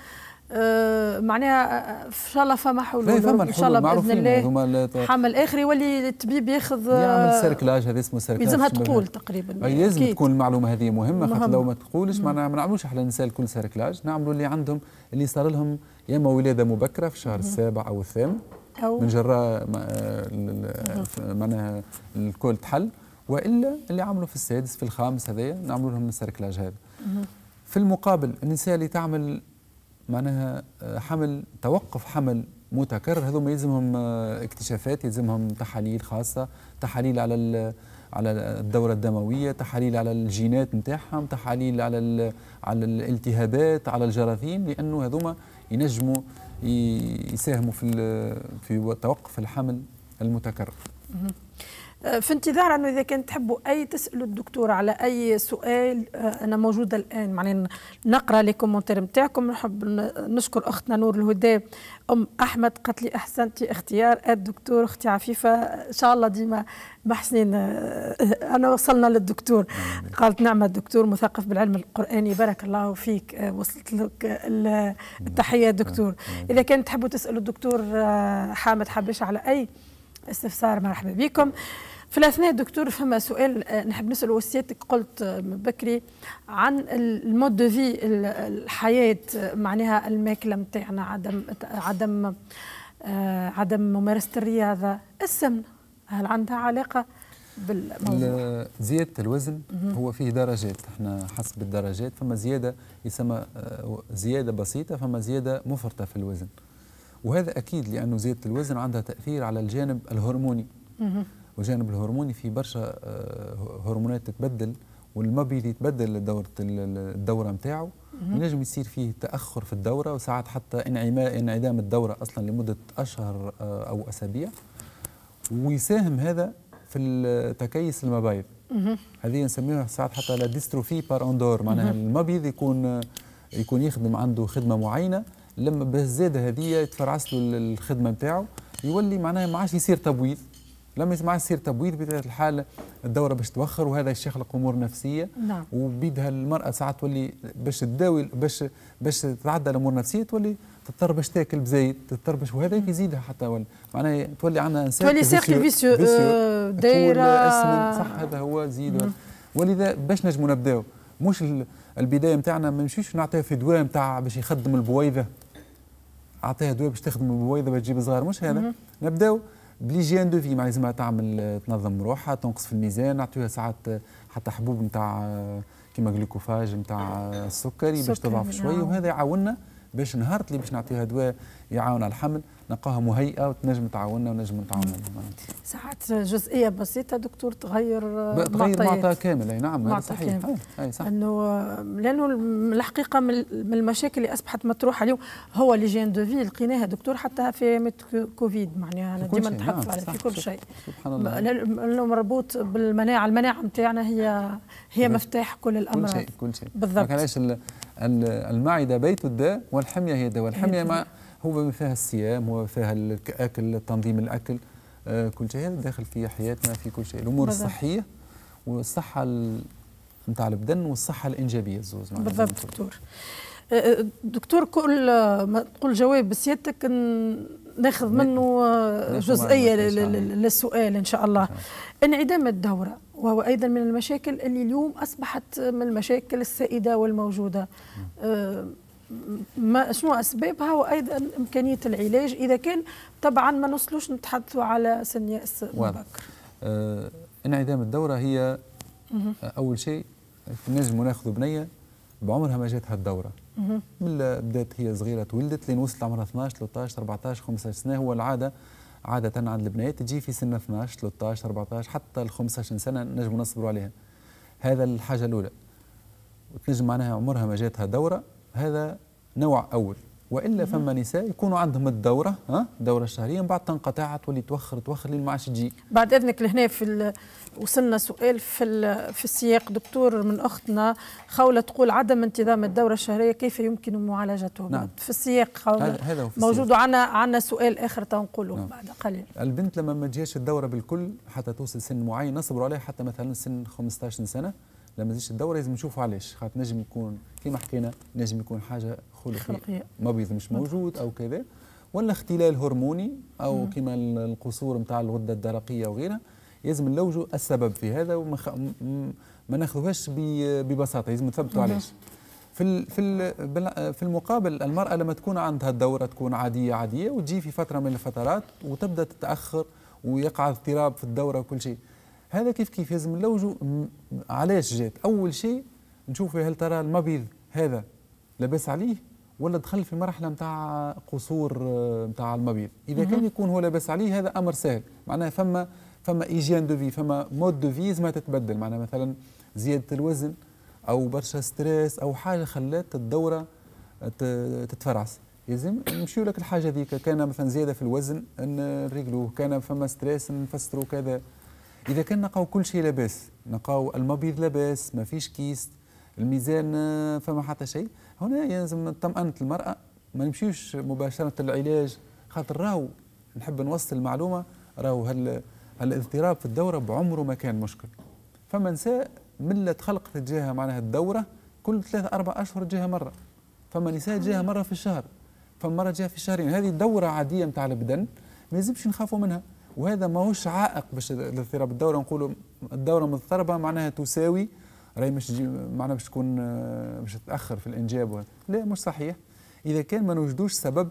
آه معناها آه، آه، ان شاء الله فما حلول ان شاء الله باذن الله حمل اخر يولي الطبيب ياخذ يعمل سيركلاج هذا اسمه سيركلاج يلزمها تقول تقريبا آه، لازم تكون المعلومه هذه مهمه, مهمة. خاطر لو ما تقولش معناها ما نعملوش احنا النساء الكل سيركلاج نعملوا اللي عندهم اللي صار لهم يا اما ولاده مبكره في الشهر السابع او الثامن أو من جراء معناها الكل تحل والا اللي عملوا في السادس في الخامس هذايا نعملوا لهم السيركلاج هذا في المقابل النساء اللي تعمل معناها آه، حمل توقف حمل متكرر هذوما يلزمهم آه، اكتشافات يلزمهم تحاليل خاصه تحاليل على على الدوره الدمويه تحاليل على الجينات نتاعهم تحاليل على على الالتهابات على الجراثيم لانه هذوما ينجموا يساهموا في في توقف الحمل المتكرر في انتظار انه اذا كان تحبوا اي تسالوا الدكتور على اي سؤال آه، انا موجوده الان معني نقرا لي كومنتير نتاعكم نحب نشكر اختنا نور الهدى ام احمد قالت لي احسنتي اختيار آه، الدكتور اختي عفيفه ان شاء الله ديما محسنين آه، انا وصلنا للدكتور قالت نعم الدكتور مثقف بالعلم القراني بارك الله فيك وصلت لك التحيه دكتور اذا كان تحبوا تسالوا الدكتور حامد حبيش على اي استفسار مرحبا بكم في الاثناء دكتور فما سؤال آه، نحب نسال وسيادتك قلت آه، بكري عن المود دو في الحياه آه، معناها الماكله نتاعنا عدم عدم عدم ممارسه الرياضه السمنه هل عندها علاقه بالموضوع زياده الوزن هو فيه درجات احنا حسب الدرجات فما زياده يسمى زياده بسيطه فما زياده مفرطه في الوزن وهذا اكيد لانه زياده الوزن عندها تاثير على الجانب الهرموني والجانب الهرموني في برشا آه، هرمونات تتبدل والمبيض يتبدل دورة الدورة نتاعو ينجم يصير فيه تأخر في الدورة وساعات حتى انعدام الدورة أصلا لمدة أشهر آه، أو أسابيع ويساهم هذا في تكيس المبايض هذه نسميها ساعات حتى لا ديستروفي بار اوندور معناها المبيض يكون يكون يخدم عنده خدمه معينه لما بالزاده هذه يتفرعس له الخدمه نتاعو يولي معناها ما عادش يصير تبويض لما يسمع يصير تبويض بطبيعه الحال الدوره باش توخر وهذا الشيء يخلق امور نفسيه نعم. وبيدها المراه ساعات تولي باش تداوي باش باش تتعدى الامور النفسيه تولي تضطر باش تاكل بزايد تضطر باش وهذا نعم. يزيدها حتى معناها تولي عندنا انسان تولي سيركل فيسيو آه، دايره صح هذا هو زيد نعم. ولذا باش نجموا نبداو مش البدايه نتاعنا ما نمشيش نعطيها في دواء نتاع باش يخدم البويضه اعطيها دواء باش تخدم البويضه باش تجيب صغار مش هذا نبداو بليجيان دو في مع لازمها تعمل تنظم روحها تنقص في الميزان نعطيوها ساعات حتى حبوب نتاع كيما جلوكوفاج نتاع السكري باش تضعف شويه نعم. وهذا يعاوننا باش نهار اللي باش نعطيها دواء يعاون على الحمل نلقاها مهيئه وتنجم تعاوننا ونجم نتعاونوا ساعات جزئيه بسيطه دكتور تغير تغير معطى كامل اي نعم معطى صحيح أي, صح. انه لانه الحقيقه من المشاكل اللي اصبحت مطروحه اليوم هو اللي جين دو في لقيناها دكتور حتى في كوفيد معناها انا ديما نتحدث نعم، على في كل شيء سبحان الله لانه مربوط بالمناعه المناعه نتاعنا هي هي نعم. مفتاح كل الامراض كل شيء كل شيء بالضبط علاش المعده بيت الداء والحميه هي الدواء الحميه هو ما فيها الصيام هو فيها الاكل تنظيم الاكل آه، كل شيء هذا داخل في حياتنا في كل شيء الامور بالضبط. الصحيه والصحه نتاع البدن والصحه الانجابيه الزوز بالضبط دكتور آه، آه، دكتور كل ما تقول جواب بسيادتك ناخذ منه جزئيه للسؤال ان شاء الله انعدام الدوره وهو ايضا من المشاكل اللي اليوم اصبحت من المشاكل السائده والموجوده ما شنو اسبابها وايضا امكانيه العلاج اذا كان طبعا ما نوصلوش نتحدثوا على ياس مبكر. آه انعدام الدوره هي آه اول شيء نجم ناخذ بنيه بعمرها ما جاتها الدوره من بدات هي صغيره تولدت لين وصلت عمرها 12 13 14 15 سنه هو العاده عادة عند البنات تجي في سن 12 13 14 حتى ال 15 سنة نجم نصبروا عليها هذا الحاجة الأولى وتنجم معناها عمرها ما جاتها دورة هذا نوع اول والا فما نساء يكونوا عندهم الدوره ها الدوره الشهريه من بعد تنقطع تولي توخر توخر لين ما عادش تجي بعد اذنك لهنا في وصلنا سؤال في في السياق دكتور من اختنا خوله تقول عدم انتظام الدوره الشهريه كيف يمكن معالجته نعم. في السياق خوله هذا في موجود عندنا عندنا سؤال اخر تنقوله نعم. بعد قليل البنت لما ما تجيش الدوره بالكل حتى توصل سن معين نصبروا عليها حتى مثلا سن 15 سنه لما تجيش الدوره لازم نشوفوا علاش خاطر نجم يكون كما حكينا نجم يكون حاجه خلقيه مبيض مش موجود او كذا ولا اختلال هرموني او كما القصور نتاع الغده الدرقيه وغيرها لازم نلوجوا السبب في هذا وما خ... ما ناخذوهاش ببساطه لازم نثبتوا علاش في في في المقابل المراه لما تكون عندها الدوره تكون عاديه عاديه وتجي في فتره من الفترات وتبدا تتاخر ويقع اضطراب في الدوره وكل شيء هذا كيف كيف لازم نلوجو علاش جات اول شيء نشوفوا هل ترى المبيض هذا لاباس عليه ولا دخل في مرحله نتاع قصور نتاع آه، المبيض اذا كان يكون هو لاباس عليه هذا امر سهل معناها فما فما ايجيان دو في فما مود دو في ما تتبدل معناها مثلا زياده الوزن او برشا ستريس او حاجه خلات الدوره تتفرعس لازم نمشيو لك الحاجه هذيك كان مثلا زياده في الوزن نريقلوه كان فما ستريس نفسرو كذا اذا كان نقاو كل شيء لاباس نقاو المبيض لاباس ما فيش كيس الميزان آه، فما حتى شيء هنا يلزم طمأنة المرأة ما نمشيوش مباشرة العلاج خاطر راهو نحب نوصل المعلومة راهو هال الاضطراب في الدورة بعمره ما كان مشكل فما نساء من تخلق تجاهها معناها الدورة كل ثلاثة أربع أشهر تجاهها مرة فما نساء تجاهها مرة في الشهر فما مرة تجاهها في الشهرين هذه دورة عادية متاع البدن ما يلزمش نخافوا منها وهذا ماهوش عائق باش الاضطراب الدوره نقولوا الدوره مضطربه معناها تساوي راهي مش معناها باش تكون آه، باش تتاخر في الانجاب لا مش صحيح اذا كان ما نوجدوش سبب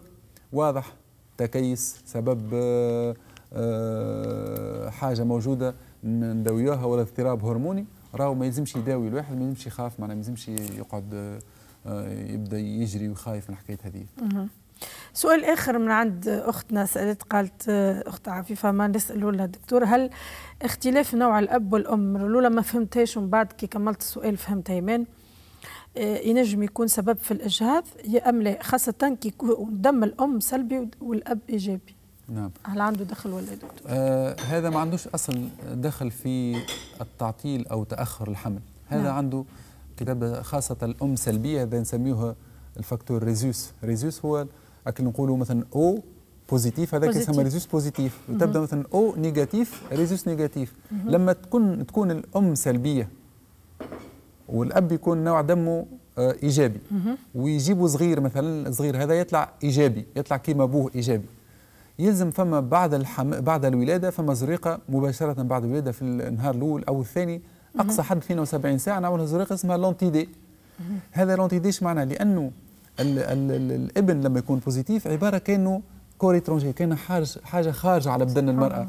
واضح تكيس سبب آه، آه، حاجه موجوده نداويوها ولا اضطراب هرموني راهو ما يلزمش يداوي الواحد ما يلزمش يخاف معناها ما يلزمش يقعد يبدا يجري وخايف من الحكايات هذه سؤال آخر من عند أختنا سألت قالت أخت عفيفة ما نسألوا لها دكتور هل اختلاف نوع الأب والأم الأولى ما فهمتهاش ومن بعد كي كملت السؤال فهمتها إيمان آه، ينجم يكون سبب في الإجهاض يا أم لا خاصة كي يكون دم الأم سلبي والأب إيجابي نعم هل عنده دخل ولا دكتور؟ آه هذا ما عندوش أصل دخل في التعطيل أو تأخر الحمل هذا نعم. عنده كتابة خاصة الأم سلبية هذا نسميوها الفاكتور ريزوس ريزوس هو اكل نقولوا مثلا او بوزيتيف هذاك يسمى ريزوس بوزيتيف وتبدا مثلا او نيجاتيف ريزوس نيجاتيف لما تكون تكون الام سلبيه والاب يكون نوع دمه آه، ايجابي ويجيبوا صغير مثلا الصغير هذا يطلع ايجابي يطلع كيما ابوه ايجابي يلزم فما بعد الحم... بعد الولاده فما زريقه مباشره بعد الولاده في النهار الاول او الثاني اقصى حد 72 ساعه نعملها زريقه اسمها لونتيدي هذا لونتيدي ايش معناه لانه ال ال الابن لما يكون بوزيتيف عباره كانه كور اترونجي كان حاجه خارجه على بدن المراه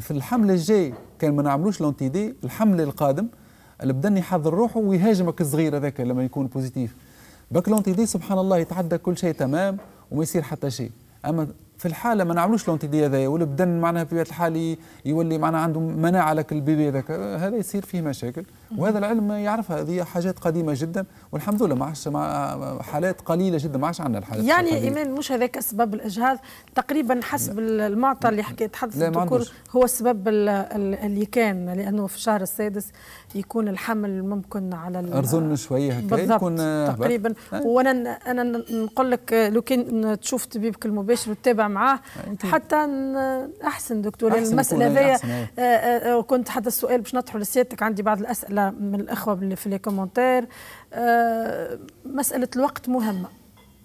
في الحمله الجاي كان ما نعملوش لونتي دي الحمله القادم البدن يحضر روحه ويهاجمك الصغير هذاك لما يكون بوزيتيف باك لونتي دي سبحان الله يتعدى كل شيء تمام وما يصير حتى شيء اما في الحاله ما نعملوش لونتي دي هذايا والبدن معناها في الحال يولي معناها عنده مناعه لك البيبي هذاك هذا يصير فيه مشاكل وهذا العلم يعرفها هذه حاجات قديمه جدا والحمد لله ما عادش حالات قليله جدا ما عادش عندنا الحالات يعني ايمان مش هذاك سبب الاجهاض تقريبا حسب لا. المعطى اللي حكيت حدث الدكتور هو السبب اللي كان لانه في الشهر السادس يكون الحمل ممكن على ارزن شويه هكا يكون آه، تقريبا آه. وانا انا نقول لك آه، لو كان تشوف طبيبك المباشر وتتابع معاه حتى احسن دكتور المساله هذه أيوه. كنت حتى السؤال باش نطرحه لسيادتك عندي بعض الاسئله من الاخوه في لي كومونتير آه، مساله الوقت مهمه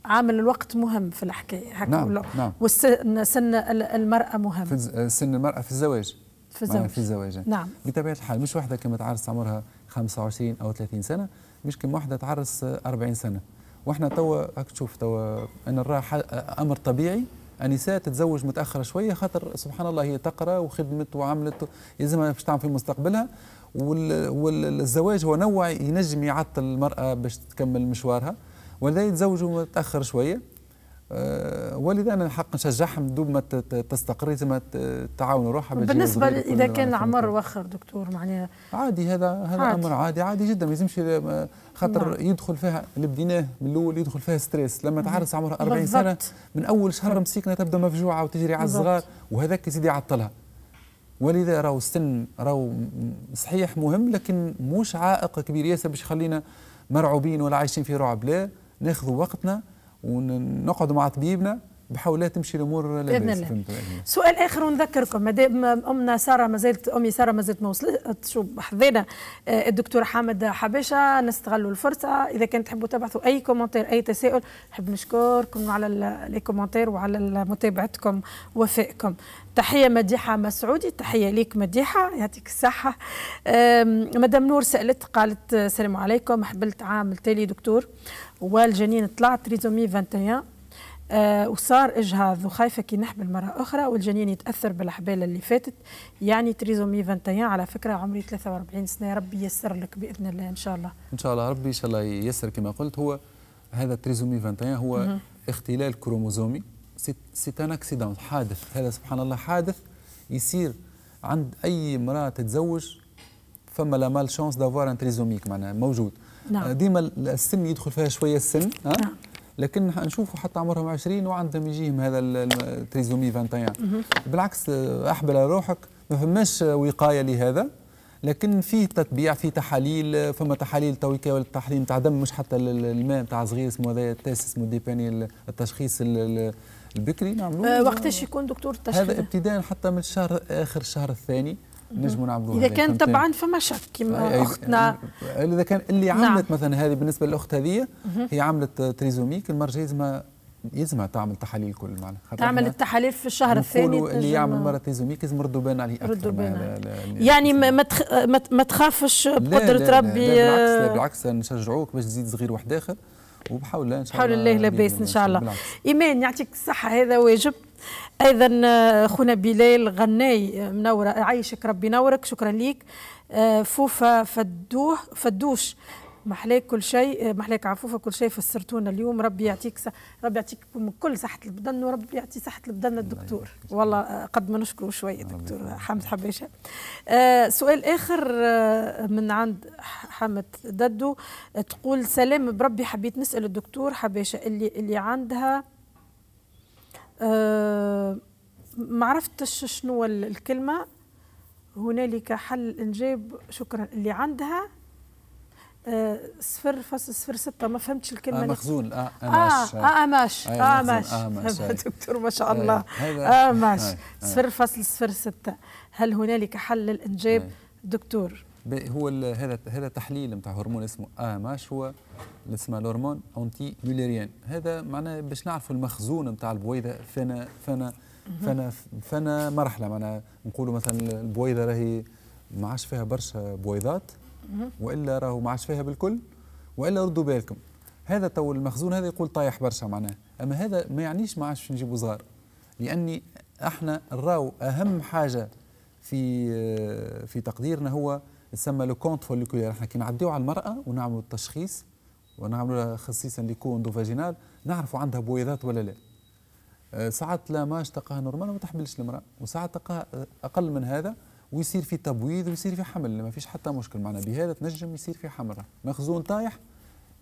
عامل الوقت مهم في الحكايه هكا نعم, نعم. والسن سن المراه مهم في سن المراه في الزواج في الزواج في الزواج نعم بطبيعه الحال مش واحده كما تعرس عمرها 25 او 30 سنه مش كما واحده تعرس 40 سنه واحنا توا هاك تشوف توا ان الراحه امر طبيعي النساء تتزوج متاخره شويه خاطر سبحان الله هي تقرا وخدمت وعملت يلزمها باش تعمل في مستقبلها والزواج هو نوع ينجم يعطل المرأة باش تكمل مشوارها ولذا يتزوجوا متأخر شوية آه، ولذا انا الحق نشجعهم دوب ما تستقر لازم تعاون روحها بالنسبه اذا كان العمر وخر دكتور معناها عادي هذا هذا عادي. امر عادي عادي جدا ما يلزمش خاطر نعم. يدخل فيها اللي بديناه من الاول يدخل فيها ستريس لما نعم. تعرس عمرها 40 سنه من اول شهر مسيكنا تبدا مفجوعه وتجري على الصغار وهذاك يزيد يعطلها ولذا راهو السن راهو صحيح مهم لكن مش عائق كبير ياسر باش يخلينا مرعوبين ولا عايشين في رعب لا ناخذوا وقتنا ونقعدوا مع طبيبنا بحول الله تمشي الامور باذن الله سؤال اخر ونذكركم ما دام امنا ساره ما زالت امي ساره ما زالت ما وصلت شو حظينا آه، الدكتور حامد حبشه نستغلوا الفرصه اذا كان تحبوا تبعثوا اي كومنتير اي تساؤل نحب نشكركم على لي كومنتير وعلى متابعتكم وفائكم تحية مديحة مسعودي تحية ليك مديحة يعطيك الصحة مدام نور سألت قالت السلام عليكم حبلت عام التالي دكتور والجنين طلع تريزومي 21 آه وصار اجهاض وخايفه كي نحبل مره اخرى والجنين يتاثر بالحبال اللي فاتت يعني تريزومي 21 على فكره عمري 43 سنه ربي ييسر لك باذن الله ان شاء الله ان شاء الله ربي ان شاء الله ييسر كما قلت هو هذا تريزومي 21 هو اختلال كروموزومي سيت ان اكسيدون حادث هذا سبحان الله حادث يصير عند اي امراه تتزوج فما لا مال شانس دافوار ان تريزوميك معناها موجود نعم. آه، ديما السن يدخل فيها شويه السن ها نعم. لكن نشوفوا حتى عمرهم 20 وعندهم يجيهم هذا التريزومي 21 بالعكس آه، احبل على روحك ما فماش وقايه لهذا لكن فيه تطبيع فيه تحاليل آه، فما تحاليل تويكا ولا التحليل نتاع دم مش حتى الماء نتاع صغير اسمه هذا التاس اسمه ديباني التشخيص البكري نعملوه آه، وقتاش يكون دكتور التشخيص هذا ابتداء حتى من الشهر اخر الشهر الثاني نجموا نعملوا اذا كان طبعا فما شك كما اختنا اذا كان اللي نعم. عملت نعم. مثلا هذه بالنسبه للاخت هذه هي عملت تريزوميك المرجع يلزمها يلزمها تعمل تحاليل كل معنا تعمل التحاليل في الشهر الثاني اللي يعمل مره تريزوميك لازم ردوا بان عليه اكثر ردوا بان يعني ما تخ... ما تخافش بقدره ربي لا لا بالعكس آه. بالعكس نشجعوك باش تزيد صغير واحد اخر وبحول الله يعني ان شاء الله بحول الله لاباس ان شاء الله ايمان يعطيك الصحه هذا واجب ايضا آه، خونا بلال غناي آه، منوره عايشك ربي نورك شكرا ليك آه، فوفا فدوه فدوش محلاك كل شيء محلاك عفوفه كل شيء فسرتونا اليوم ربي يعطيك س... ربي يعطيك كل صحه البدن وربي يعطي صحه البدن الدكتور والله آه، قد ما نشكره شويه دكتور حمد حبيشه آه سؤال اخر آه، من عند حمد ددو آه، تقول سلام بربي حبيت نسال الدكتور حبيشه اللي اللي عندها آه ما عرفتش شنو الكلمه هنالك حل انجاب شكرا اللي عندها صفر فاصل صفر ستة ما فهمتش الكلمة آه مخزون آه أماش آه،, آه ماش آه, آه، ماش آه, آه، أيوه. دكتور ما شاء أيوه. الله آه ماش صفر فاصل صفر ستة هل هنالك حل للإنجاب أيوه. دكتور هو هذا هذا تحليل نتاع هرمون اسمه ماش هو اللي اسمه الهرمون اونتي ميليريان هذا معناه باش نعرفوا المخزون نتاع البويضه فانا فانا فانا فانا مرحله معناها نقولوا مثلا البويضه راهي ما عادش فيها برشا بويضات والا راهو ما عادش فيها بالكل والا ردوا بالكم هذا تو المخزون هذا يقول طايح برشا معناه اما هذا ما يعنيش ما عادش نجيبوا صغار لاني احنا راو اهم حاجه في في تقديرنا هو تسمى لو كونت فوليكولير احنا كي نعديو على المراه ونعملوا التشخيص ونعملوا لها خصيصا دو فاجينال نعرفوا عندها بويضات ولا لا أه، ساعات لا ماش تلقاها نورمال ما تحملش المراه وساعات تلقاها اقل من هذا ويصير في تبويض ويصير في حمل ما فيش حتى مشكل معنا بهذا تنجم يصير في حمل مخزون طايح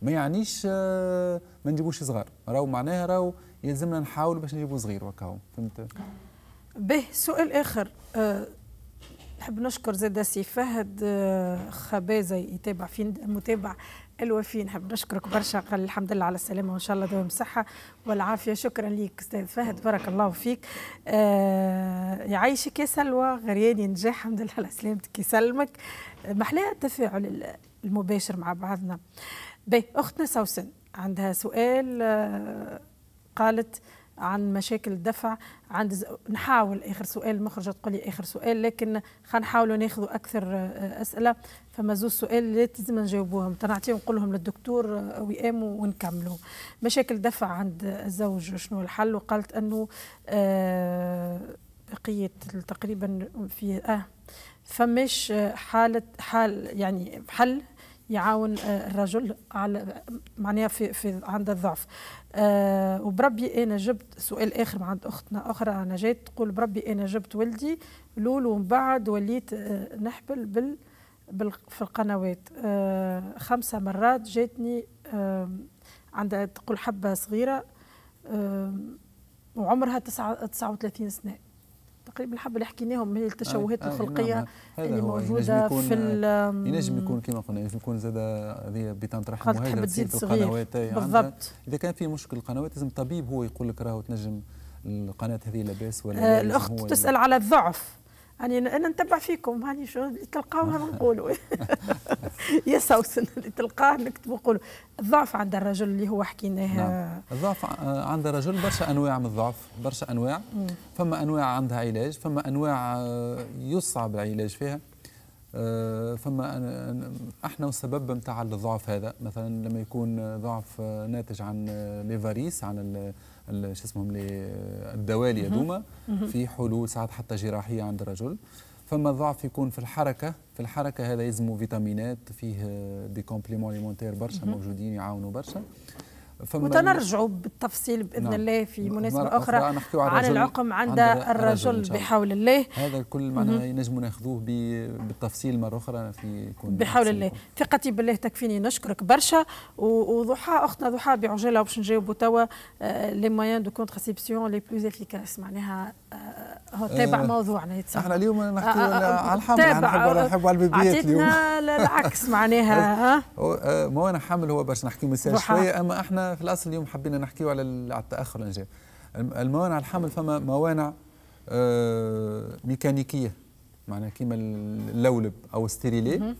ما يعنيش آه، ما نجيبوش صغار راهو معناها راهو يلزمنا نحاول باش نجيبو صغير وكاو فهمت به سؤال اخر آه، نحب نشكر زاد سي فهد آه، خبازه يتابع في متابع حلوه فيه نحب نشكرك برشا قال الحمد لله على السلامه وان شاء الله دوام الصحه والعافيه شكرا ليك استاذ فهد بارك الله فيك آه يعيشك يا سلوى غرياني نجاح الحمد لله على سلامتك يسلمك محلاها التفاعل المباشر مع بعضنا بي اختنا سوسن عندها سؤال آه قالت عن مشاكل الدفع عند ز... نحاول اخر سؤال مخرجه تقول لي اخر سؤال لكن خنحاولوا ناخذوا اكثر آه، اسئله فما زوج سؤال لازم نجاوبوهم تنعطيهم نقولهم للدكتور آه، وئام ونكملوا مشاكل دفع عند الزوج شنو الحل وقالت انه آه، بقيه تقريبا في اه فماش حاله حال يعني حل يعاون آه، الرجل على معناها في, في عند الضعف أه وبربي انا جبت سؤال اخر من عند اختنا اخرى نجاة تقول بربي انا جبت ولدي لول ومن بعد وليت آه، نحبل بال, في القنوات أه خمسة مرات جاتني عندها تقول حبة صغيرة وعمرها 39 سنة تقريبا الحب اللي حكيناهم من التشوهات آه, آه، الخلقيه آه نعم. نعم. اللي موجوده في ينجم يكون كما قلنا ينجم يكون زاد هذه بطانه رحم مهاجره في القنوات بالضبط اذا كان في مشكل القنوات لازم طبيب هو يقول لك راهو تنجم القناه هذه لاباس ولا آه الاخت تسال على الضعف يعني انا نتبع فيكم هاني شو اللي تلقاوها نقولوا يا سوسن اللي تلقاه نكتب نقولوا الضعف عند الرجل اللي هو حكيناه نعم. الضعف عند الرجل برشا انواع من الضعف برشا انواع مم. فما انواع عندها علاج فما انواع آه، يصعب العلاج فيها آه، فما احنا السبب نتاع الضعف هذا مثلا لما يكون ضعف آه، ناتج عن ليفاريس عن شو اسمهم الدوالي يا في حلول ساعات حتى جراحيه عند الرجل فما ضعف يكون في الحركه في الحركه هذا يلزمه فيتامينات فيه آه، دي كومبليمون اليمونتير برشا موجودين يعاونوا برشا وتنرجع بالتفصيل باذن نعم. الله في مناسبه اخرى عن, عن العقم عند, عند الرجل بحول الله هذا الكل معناها ينجموا ناخذوه بالتفصيل مره اخرى في يكون بحول الله ثقتي بالله تكفيني نشكرك برشا وضحى اختنا ضحى بعجله باش نجاوبوا توا لي موان دو كونترسيبسيون لي بلوز افيكاس معناها آه، هو تابع آه موضوعنا يتسمع احنا اليوم نحكي آه،, آه،, آه على الحمل يعني نحب على نحب على البيبيات اليوم العكس معناها ها موانا حمل هو باش نحكي مساء شويه اما احنا في الاصل اليوم حبينا نحكيو على التاخر الانجاب الموانع الحمل فما موانع ميكانيكيه معناها كيما اللولب او ستيريلي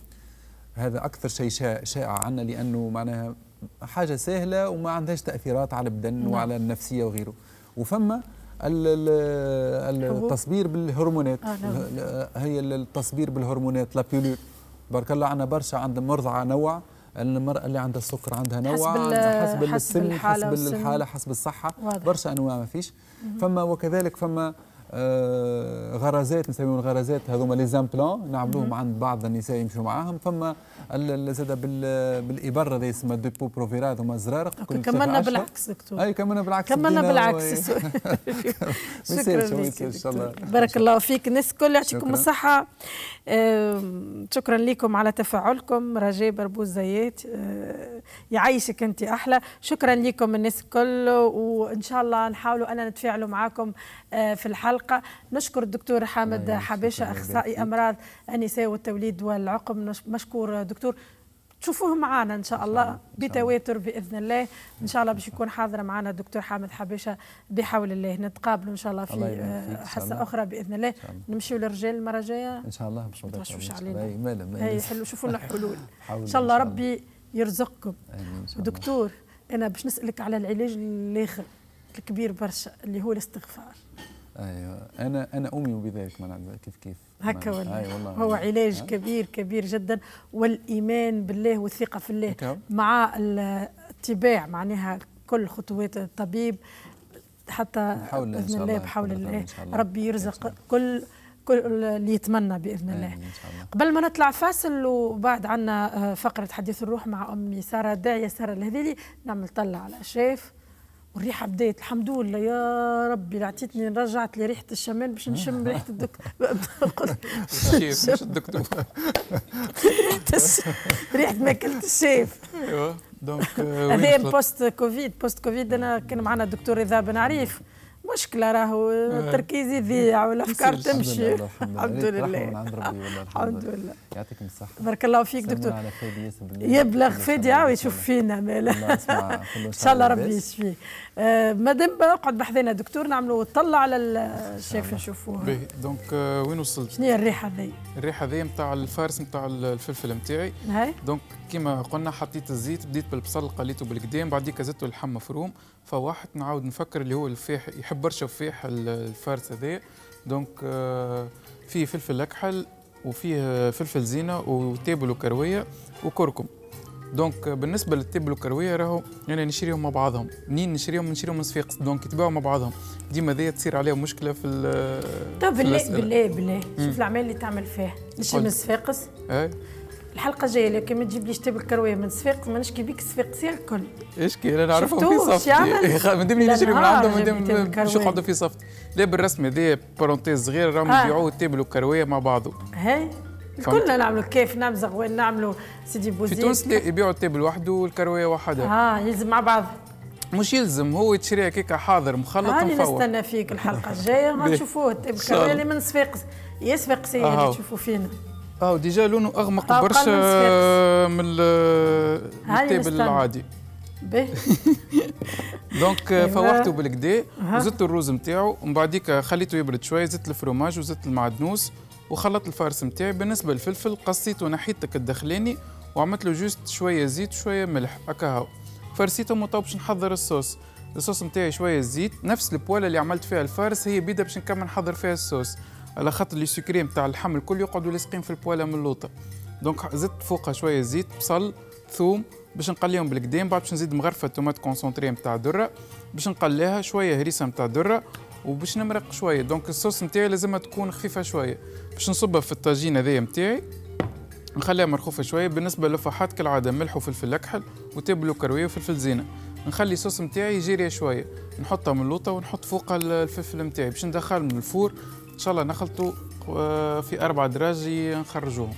هذا اكثر شيء شائع عندنا لانه معناها حاجه سهله وما عندهاش تاثيرات على البدن نعم. وعلى النفسيه وغيره وفما التصبير بالهرمونات آه، نعم. هي التصبير بالهرمونات لا بيولور بارك الله عنا برشا عند مرضعه نوع المرأة اللي عندها السكر عندها نوع حسب, حسب السن حسب الحالة حسب الصحة برشا أنواع ما فيش فما وكذلك فما آه، غرزات نسميهم الغرزات هذوما لي زامبلون نعملوهم عند بعض النساء يمشوا معاهم فما زاد بالابر هذا يسمى ديبو بروفيرا هذوما زرارق كملنا بالعكس دكتور اي كملنا بالعكس كملنا بالعكس شكرا لك بارك الله فيك الناس الكل يعطيكم الصحه شكرا لكم على تفاعلكم رجاء بربوز زيات آه، يعيشك انت احلى شكرا لكم الناس الكل وان شاء الله نحاولوا انا نتفاعلوا معاكم آه، في الحلقة نشكر الدكتور حامد حبيشة أخصائي أمراض النساء والتوليد والعقم مشكور دكتور تشوفوه معنا ان شاء الله بتواتر باذن الله ان شاء الله باش يكون حاضر معنا الدكتور حامد حبيشه بحول الله نتقابلوا ان شاء الله في حصه اخرى باذن الله نمشيو للرجال المره الجايه ان شاء الله باش ما علينا هي حلو شوفوا لنا حلول ان شاء الله ربي يرزقكم دكتور انا باش نسالك على العلاج الاخر الكبير برشا اللي هو الاستغفار ايوه انا انا اؤمن بذلك معناتها كيف كيف هكا والله, أيوة والله هو أيوة. علاج أه؟ كبير كبير جدا والايمان بالله والثقه في الله مع اتباع معناها كل خطوات الطبيب حتى باذن الله بحول الله ربي يرزق كل كل اللي يتمنى باذن الله. قبل ما نطلع فاصل وبعد عنا آه، فقره حديث الروح مع امي ساره داعيه ساره الهذيلي نعمل طلع على الشاف والريحه بدات الحمد لله يا ربي اللي عطيتني رجعت لي ريحه الشمال باش نشم ريحه الدكتور الشيف الدكتور ريحه ماكله الشيف ايوه دونك هذا بوست كوفيد بوست كوفيد انا كان معنا الدكتور رضا بن عريف مشكله راهو آه. التركيز يضيع والافكار تمشي الحمد لله الحمد لله يعطيكم الصحه بارك الله فيك دكتور يبلغ فادي عاود يشوف فينا مالا ان شاء الله ربي يشفيه آه، مادام قعد بحذنا دكتور نعملوا طلع على الشيف نشوفوه باهي دونك آه، وين وصلت؟ شنو هي الريحه هذه؟ الريحه هذه نتاع الفارس نتاع الفلفل نتاعي دونك كما قلنا حطيت الزيت بديت بالبصل قليته بالقدام بعديك زدت اللحم مفروم فواحد نعاود نفكر اللي هو الفاح يحب برشا فاح الفارس هذا دونك آه، فيه فلفل اكحل وفيه فلفل زينه وتابل وكرويه وكركم دونك بالنسبه للتابلو كرويه راهو انا يعني نشريهم مع بعضهم منين نشريهم نشريهم من صفاقس دونك يتباعوا مع بعضهم ديما ذي تصير عليهم مشكله في ال طب بالله بالله بالله شوف الاعمال اللي تعمل فيها نشري من صفاقس إيه. الحلقه الجايه كان ما تجيبليش تبل كرويه من السفيق ما نشكي بيك السفيق سير الكل ايش كي انا نعرفهم في صفتي من دمني نجري من عندهم من دمني باش يقعدوا في صفتي لا بالرسمه هذايا بارونتيز صغيره راهم آه. يبيعوه التبل والكرويه مع بعضه هاي كلنا نعملوا كيف نمزغ وين نعملوا سيدي بوزيد في تونس يبيعوا التبل وحده والكرويه وحدها اه يلزم مع بعض مش يلزم هو تشريها كيكا حاضر مخلط هاني نستنى فيك الحلقه الجايه تشوفوه التبل الكرويه اللي من صفاقس يا صفاقسيه اللي تشوفوا فينا اه ديجا لونه اغمق برشا من الكتاب العادي باهي دونك فوحته بالكدا وزدت الروز نتاعو ومن بعديك خليته يبرد شويه زدت الفروماج وزدت المعدنوس وخلطت الفارس نتاعي بالنسبه للفلفل قصيته نحيتك الدخلاني وعملت له جوست شويه زيت وشويه ملح اكاهو فرسيته فرسيتهم باش نحضر الصوص الصوص نتاعي شويه زيت نفس البواله اللي عملت فيها الفارس هي بيدا باش نكمل نحضر فيها الصوص على خاطر لي سكري نتاع اللحم الكل يقعدوا لاصقين في البواله من اللوطه دونك زدت فوقها شويه زيت بصل ثوم باش نقليهم بالقدام بعد باش نزيد مغرفه تومات كونسونتري نتاع درة باش نقليها شويه هريسه نتاع درة وباش نمرق شويه دونك الصوص نتاعي لازمها تكون خفيفه شويه باش نصبها في الطاجين هذايا نتاعي نخليها مرخوفه شويه بالنسبه للفحات كالعاده ملح وفلفل اكحل وتابلو كرويه وفلفل زينه نخلي الصوص نتاعي يجري شويه نحطها من اللوطه ونحط فوقها الفلفل نتاعي باش ندخل من الفور ان شاء الله نخلطوا آه، في اربع دراجي نخرجوهم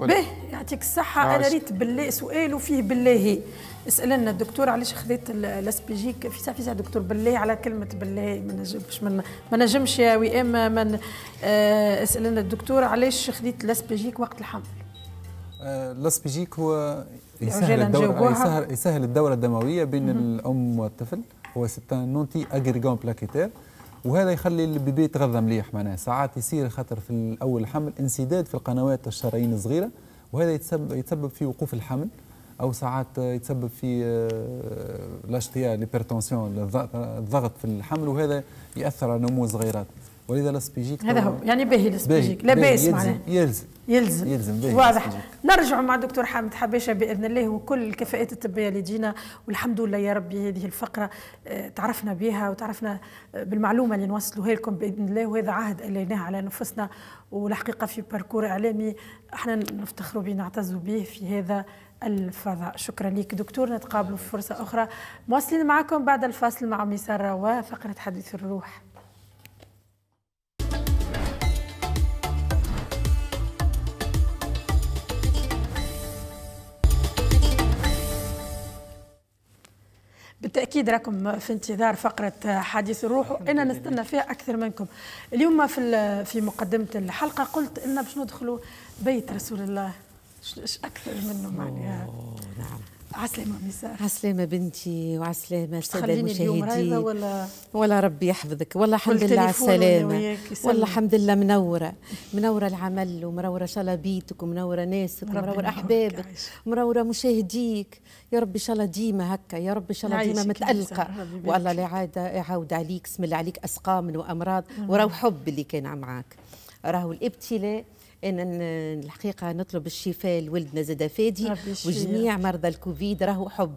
باهي يعطيك الصحة أنا ريت بالله سؤال وفيه بالله اسألنا الدكتور علاش خذيت الاسبيجيك في ساعة في ساعة دكتور بالله على كلمة بالله ما نجمش من ما نجمش يا وئام من آه، سألنا الدكتور علاش خذيت الاسبيجيك وقت الحمل آه، الاسبيجيك هو يسهل الدورة يسهل, يسهل الدورة الدموية بين الأم والطفل هو ستان نونتي أجريغون بلاكيتير وهذا يخلي البيبي يتغذى مليح معناها ساعات يصير خاطر في اول الحمل انسداد في القنوات الشرايين الصغيره وهذا يتسبب يتسبب في وقوف الحمل او ساعات يتسبب في آه، لاشتيا ليبرتونسيون الضغط في الحمل وهذا ياثر على نمو الصغيرات ولذا لسبيجيك هذا هو يعني باهي لسبيجيك لا باس يلزم يلزم يلزم يلزم واضح نرجع مع الدكتور حامد حبيشه باذن الله وكل الكفاءات الطبيه اللي جينا والحمد لله يا ربي هذه الفقره آه، تعرفنا بها وتعرفنا آه، بالمعلومه اللي نوصلوها لكم باذن الله وهذا عهد اليناه على نفسنا والحقيقه في باركور اعلامي احنا نفتخروا به نعتزوا به في هذا الفضاء شكرا لك دكتور نتقابلوا في فرصه اخرى مواصلين معكم بعد الفاصل مع ميسره وفقره حديث الروح بالتاكيد راكم في انتظار فقره حديث الروح وانا نستنى فيها اكثر منكم اليوم في في مقدمه الحلقه قلت ان باش ندخلوا بيت رسول الله اكثر منه معناها نعم عسلامة مساء عسلامة بنتي وعسلامة السادة المشاهدين ولا ولا ربي يحفظك والله الحمد لله على السلامة والله الحمد لله منورة منورة العمل ومنورة شلبيتك ومنورة ناسك ومنورة أحبابك ومنورة مشاهديك يا رب إن شاء الله ديما هكا يا رب إن شاء الله ديما متألقة والله لا عاد يعاود عليك بسم الله عليك أسقام وأمراض نعم. وراه حب اللي كان معاك راهو الابتلاء ان الحقيقه نطلب الشفاء لولدنا زاد فادي وجميع مرضى الكوفيد راهو حب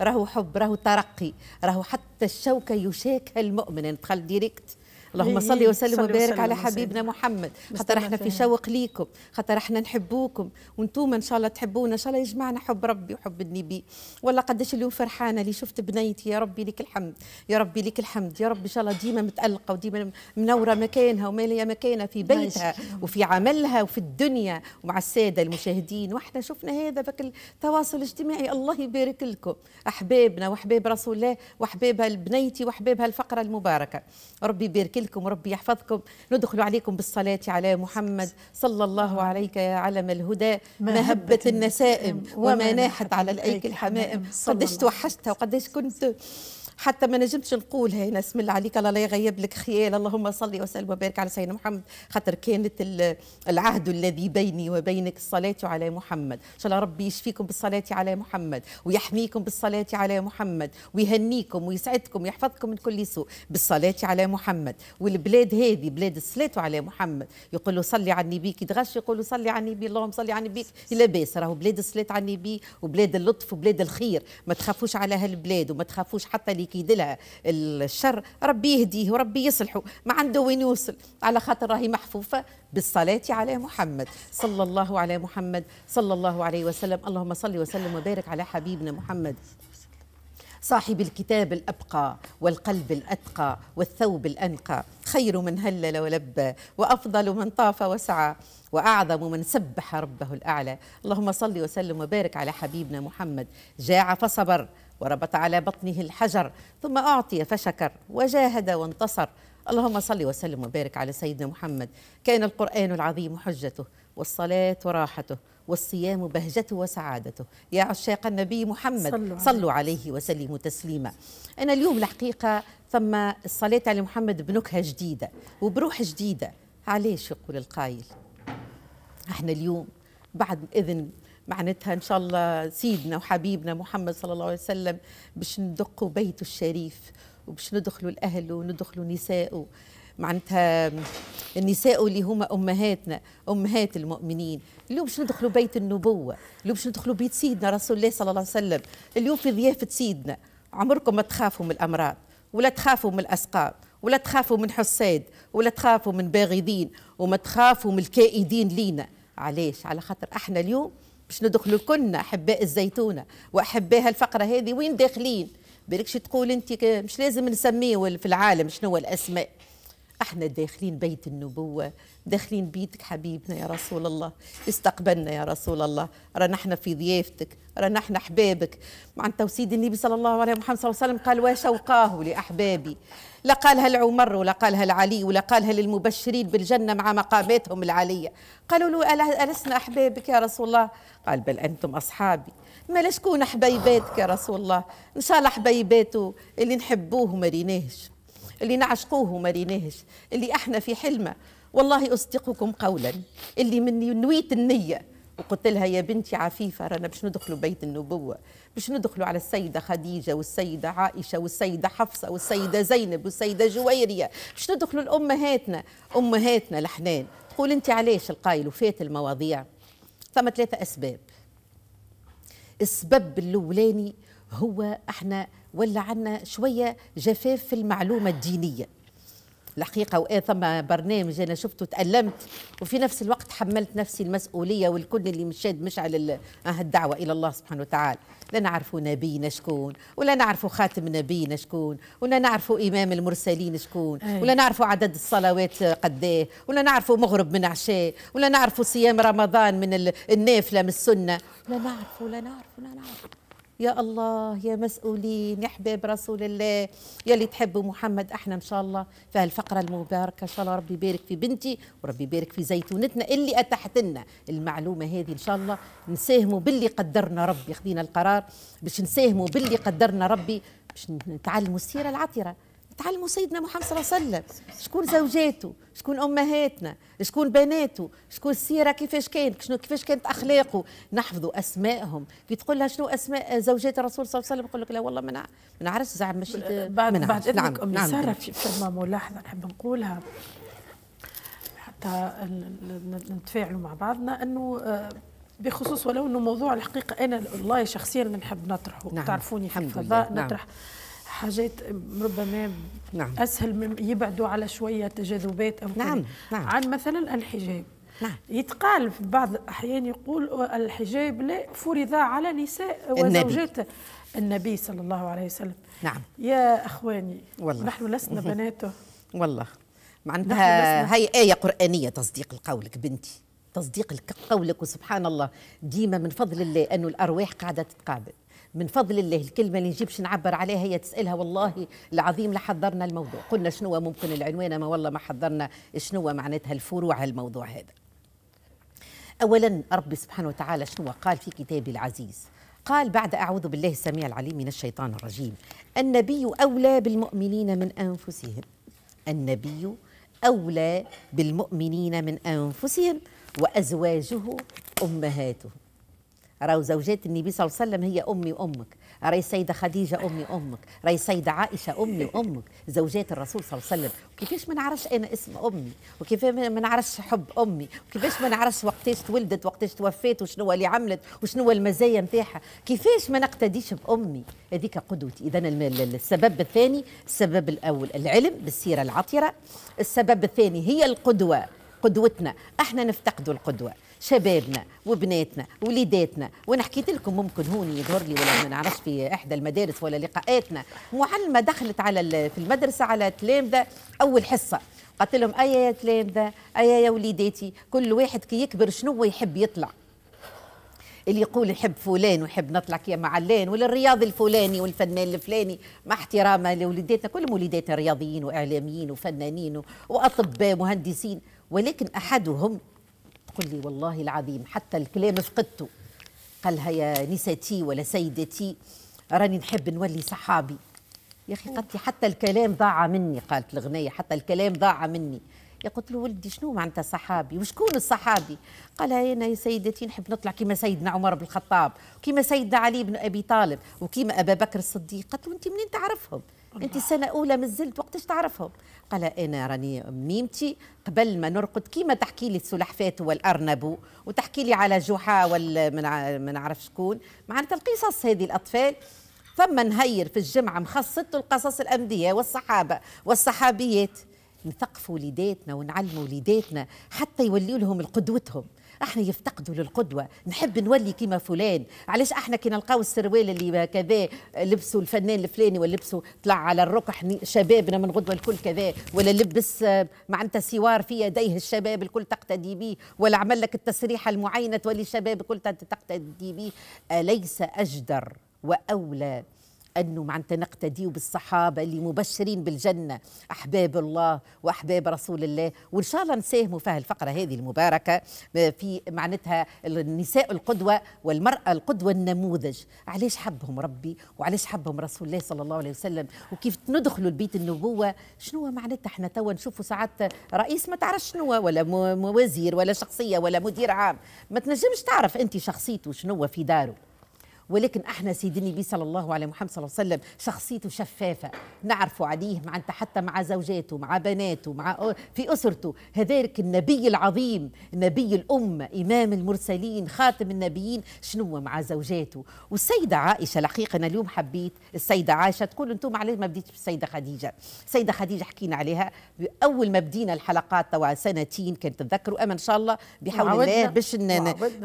راهو حب راهو ترقي راهو حتى الشوكه يشاكها المؤمن ندخل ديريكت اللهم إيه، صل وسلم وبارك على حبيبنا محمد خاطر احنا في شوق ليكم خاطر احنا نحبوكم وانتم ان شاء الله تحبونا ان شاء الله يجمعنا حب ربي وحب النبي والله قداش اليوم فرحانه اللي شفت بنيتي يا ربي لك الحمد يا ربي لك الحمد يا رب ان شاء الله ديما متالقه وديما منوره مكانها وماليه مكانها في بيتها وفي عملها وفي الدنيا ومع الساده المشاهدين واحنا شفنا هذا بك التواصل الاجتماعي الله يبارك لكم احبابنا واحباب رسول الله واحبابها بنيتي واحبابها الفقره المباركه ربي يبارك لكلكم ربي يحفظكم ندخل عليكم بالصلاة على محمد صلى الله عليك يا علم الهدى ما هبت النسائم وما ناحت على الأيك الحمائم قديش توحشتها وقديش كنت حتى ما نجمتش نقولها هنا اسم الله عليك الله لا يغيب لك خيال اللهم صل وسلم وبارك على سيدنا محمد خاطر كانت العهد الذي بيني وبينك الصلاة على محمد إن شاء الله ربي يشفيكم بالصلاة على محمد ويحميكم بالصلاة على محمد ويهنيكم ويسعدكم ويحفظكم من كل سوء بالصلاة على محمد والبلاد هذه بلاد الصلاة على محمد يقولوا صلي على النبي كي تغش يقولوا صلي على النبي اللهم صلي على النبي لا باس راهو بلاد الصلاة على النبي وبلاد اللطف وبلاد الخير ما تخافوش على هالبلاد وما تخافوش حتى يكيدلها الشر ربي يهديه وربي يصلحه ما عنده وين يوصل على خاطر راهي محفوفه بالصلاه على محمد صلى الله على محمد صلى الله عليه وسلم اللهم صل وسلم وبارك على حبيبنا محمد صاحب الكتاب الأبقى والقلب الأتقى والثوب الأنقى خير من هلل ولبى وأفضل من طاف وسعى وأعظم من سبح ربه الأعلى اللهم صل وسلم وبارك على حبيبنا محمد جاع فصبر وربط على بطنه الحجر ثم أعطي فشكر وجاهد وانتصر اللهم صل وسلم وبارك على سيدنا محمد كان القرآن العظيم حجته والصلاة وراحته والصيام بهجته وسعادته يا عشاق النبي محمد صلوا, صلوا عليه وسلموا تسليما أنا اليوم الحقيقة ثم الصلاة على محمد بنكهة جديدة وبروح جديدة علاش يقول القائل احنا اليوم بعد إذن معناتها ان شاء الله سيدنا وحبيبنا محمد صلى الله عليه وسلم باش ندقوا بيته الشريف وباش ندخلوا الاهل وندخلوا نسائه معناتها النساء اللي هما امهاتنا امهات المؤمنين اليوم باش ندخلوا بيت النبوه اليوم باش ندخلوا بيت سيدنا رسول الله صلى الله عليه وسلم اليوم في ضيافه سيدنا عمركم ما تخافوا من الامراض ولا تخافوا من الاسقام ولا تخافوا من حساد ولا تخافوا من باغضين وما تخافوا من الكائدين لينا علاش على خاطر احنا اليوم باش ندخلوا كلنا احباء الزيتونه واحباء الفقره هذه وين داخلين بالكش تقول انت مش لازم نسميه في العالم شنو الاسماء احنا داخلين بيت النبوة داخلين بيتك حبيبنا يا رسول الله استقبلنا يا رسول الله رانا احنا في ضيافتك رانا احنا احبابك مع توسيد النبي صلى الله عليه محمد صلى الله عليه وسلم قال وشوقاه لاحبابي لا قالها لعمر ولا قالها لعلي ولا قالها للمبشرين بالجنه مع مقاماتهم العاليه قالوا له ألسنا أحبابك يا رسول الله قال بل أنتم أصحابي ما لشكون حبيباتك يا رسول الله إن شاء الله حبيباته اللي نحبوه ما ريناهش اللي نعشقوه وما ريناهش اللي احنا في حلمه والله اصدقكم قولا اللي مني نويت النيه وقلت لها يا بنتي عفيفه رانا باش ندخلوا بيت النبوه باش ندخلوا على السيده خديجه والسيده عائشه والسيده حفصه والسيده زينب والسيده جويريه باش ندخلوا لامهاتنا امهاتنا الحنان تقول انت علاش القايل وفات المواضيع ثم ثلاثه اسباب السبب الاولاني هو احنا ولا عندنا شويه جفاف في المعلومه الدينيه الحقيقة وإيه ثم برنامج أنا شفته تألمت وفي نفس الوقت حملت نفسي المسؤولية والكل اللي مشاد مشعل الدعوة إلى الله سبحانه وتعالى لا نعرفوا نبينا شكون ولا نعرفوا خاتم نبينا شكون ولا نعرفوا إمام المرسلين شكون ولا نعرفوا عدد الصلوات قديه ولا نعرفوا مغرب من عشاء ولا نعرفوا صيام رمضان من النافلة من السنة لا نعرفوا لا نعرفوا لا نعرفوا يا الله يا مسؤولين يا حباب رسول الله يا اللي تحبوا محمد احنا ان شاء الله في هالفقره المباركه ان شاء الله ربي يبارك في بنتي وربي يبارك في زيتونتنا اللي اتاحت لنا المعلومه هذه ان شاء الله نساهموا باللي قدرنا ربي خذينا القرار باش نساهموا باللي قدرنا ربي باش نتعلموا السيره العطره تعلموا سيدنا محمد صلى الله عليه وسلم شكون زوجاته شكون امهاتنا شكون بناته شكون السيره كيفاش كان شنو كيفاش كانت اخلاقه نحفظوا اسمائهم كي تقول لها شنو اسماء زوجات الرسول صلى الله عليه وسلم يقول لك لا والله ما نعرفش زعما مش بعد بعد نعم ام نعم ساره في فما ملاحظه نحب نقولها حتى نتفاعلوا مع بعضنا انه آه، بخصوص ولو انه موضوع الحقيقه انا والله شخصيا نحب نطرحه نعم. تعرفوني في الفضاء نعم. نطرح نعم. حاجات ربما نعم. اسهل من يبعدوا على شويه تجاذبات او نعم. نعم عن مثلا الحجاب نعم. يتقال في بعض الاحيان يقول الحجاب لا فرض على نساء وزوجات النبي صلى الله عليه وسلم نعم يا اخواني والله. نحن لسنا بناته والله معناتها هي ايه قرانيه تصديق لقولك بنتي تصديق قولك وسبحان الله ديما من فضل الله انه الارواح قاعده تتقابل من فضل الله الكلمة اللي نجيبش نعبر عليها هي تسألها والله العظيم لحضرنا الموضوع قلنا شنو ممكن العنوان ما والله ما حضرنا شنو معناتها الفروع الموضوع هذا أولا ربي سبحانه وتعالى شنو قال في كتابه العزيز قال بعد أعوذ بالله السميع العليم من الشيطان الرجيم النبي أولى بالمؤمنين من أنفسهم النبي أولى بالمؤمنين من أنفسهم وأزواجه أمهاتهم راهو زوجات النبي صلى الله عليه وسلم هي امي وامك راهي السيده خديجه امي وامك راهي السيده عائشه امي وامك زوجات الرسول صلى الله عليه وسلم كيفاش ما نعرفش انا اسم امي وكيف ما نعرفش حب امي وكيفاش ما نعرفش وقتاش تولدت وقتاش توفات وشنو اللي عملت وشنو المزايا نتاعها كيفاش ما نقتديش بامي هذيك قدوتي اذا السبب الثاني السبب الاول العلم بالسيره العطره السبب الثاني هي القدوه قدوتنا احنا نفتقدوا القدوه شبابنا وبناتنا وليداتنا وانا حكيت لكم ممكن هون يظهر لي ولا ما نعرفش في احدى المدارس ولا لقاءاتنا معلمه دخلت على في المدرسه على تلامذه اول حصه قالت لهم ايا يا تلامذه ايا يا وليداتي كل واحد كي يكبر شنو يحب يطلع اللي يقول يحب فلان ويحب نطلع كيما علان وللرياضي الفلاني والفنان الفلاني مع احترامه لوليداتنا كلهم وليداتنا رياضيين واعلاميين وفنانين واطباء مهندسين ولكن احدهم تقول لي والله العظيم حتى الكلام فقدته قالها يا نسيتي ولا سيدتي راني نحب نولي صحابي يا اخي قالت لي حتى الكلام ضاع مني قالت الغنيه حتى الكلام ضاع مني يا قلت له ولدي شنو معناتها صحابي وشكون الصحابي قال انا يا سيدتي نحب نطلع كما سيدنا عمر بن الخطاب وكما سيدنا علي بن ابي طالب وكما ابا بكر الصديق قلت له انت منين تعرفهم انت سنه اولى مازلت وقتاش تعرفهم قال انا راني ميمتي قبل ما نرقد كيما تحكي لي السلحفات والارنب وتحكي لي على جحا وال ما نعرف شكون معناتها القصص هذه الاطفال ثم نهير في الجمعه مخصصته القصص الانبياء والصحابه والصحابيات نثقفوا وليداتنا ونعلموا وليداتنا حتى يوليوا لهم القدوتهم احنا يفتقدوا للقدوه نحب نولي كيما فلان علاش احنا كي نلقاو السروال اللي كذا لبسوا الفنان الفلاني ولا لبسوا طلع على الركح شبابنا من غدوه الكل كذا ولا لبس معناتها سوار في يديه الشباب الكل تقتدي به ولا عمل لك التسريحه المعينه تولي الشباب الكل تقتدي به اليس اجدر واولى أنه معناتها نقتدي بالصحابة اللي مبشرين بالجنة أحباب الله وأحباب رسول الله وإن شاء الله نساهموا في الفقرة هذه المباركة آه، في معناتها النساء القدوة والمرأة القدوة النموذج علاش حبهم ربي وعلاش حبهم رسول الله صلى الله عليه وسلم وكيف ندخلوا البيت النبوة شنو معناتها احنا توا نشوفوا ساعات رئيس ما تعرفش شنو ولا وزير ولا شخصية ولا مدير عام ما تنجمش تعرف أنت شخصيته شنو في داره ولكن احنا سيدنا النبي صلى الله عليه محمد صلى الله عليه وسلم شخصيته شفافه نعرفوا عليه مع انت حتى مع زوجاته مع بناته مع في اسرته هذاك النبي العظيم نبي الامه امام المرسلين خاتم النبيين شنو مع زوجاته والسيده عائشه الحقيقه انا اليوم حبيت السيده عائشه تقول انتم علاش ما بديتش بالسيده خديجه السيده خديجه حكينا عليها اول ما بدينا الحلقات توا سنتين كانت تتذكروا اما ان شاء الله بحول الله باش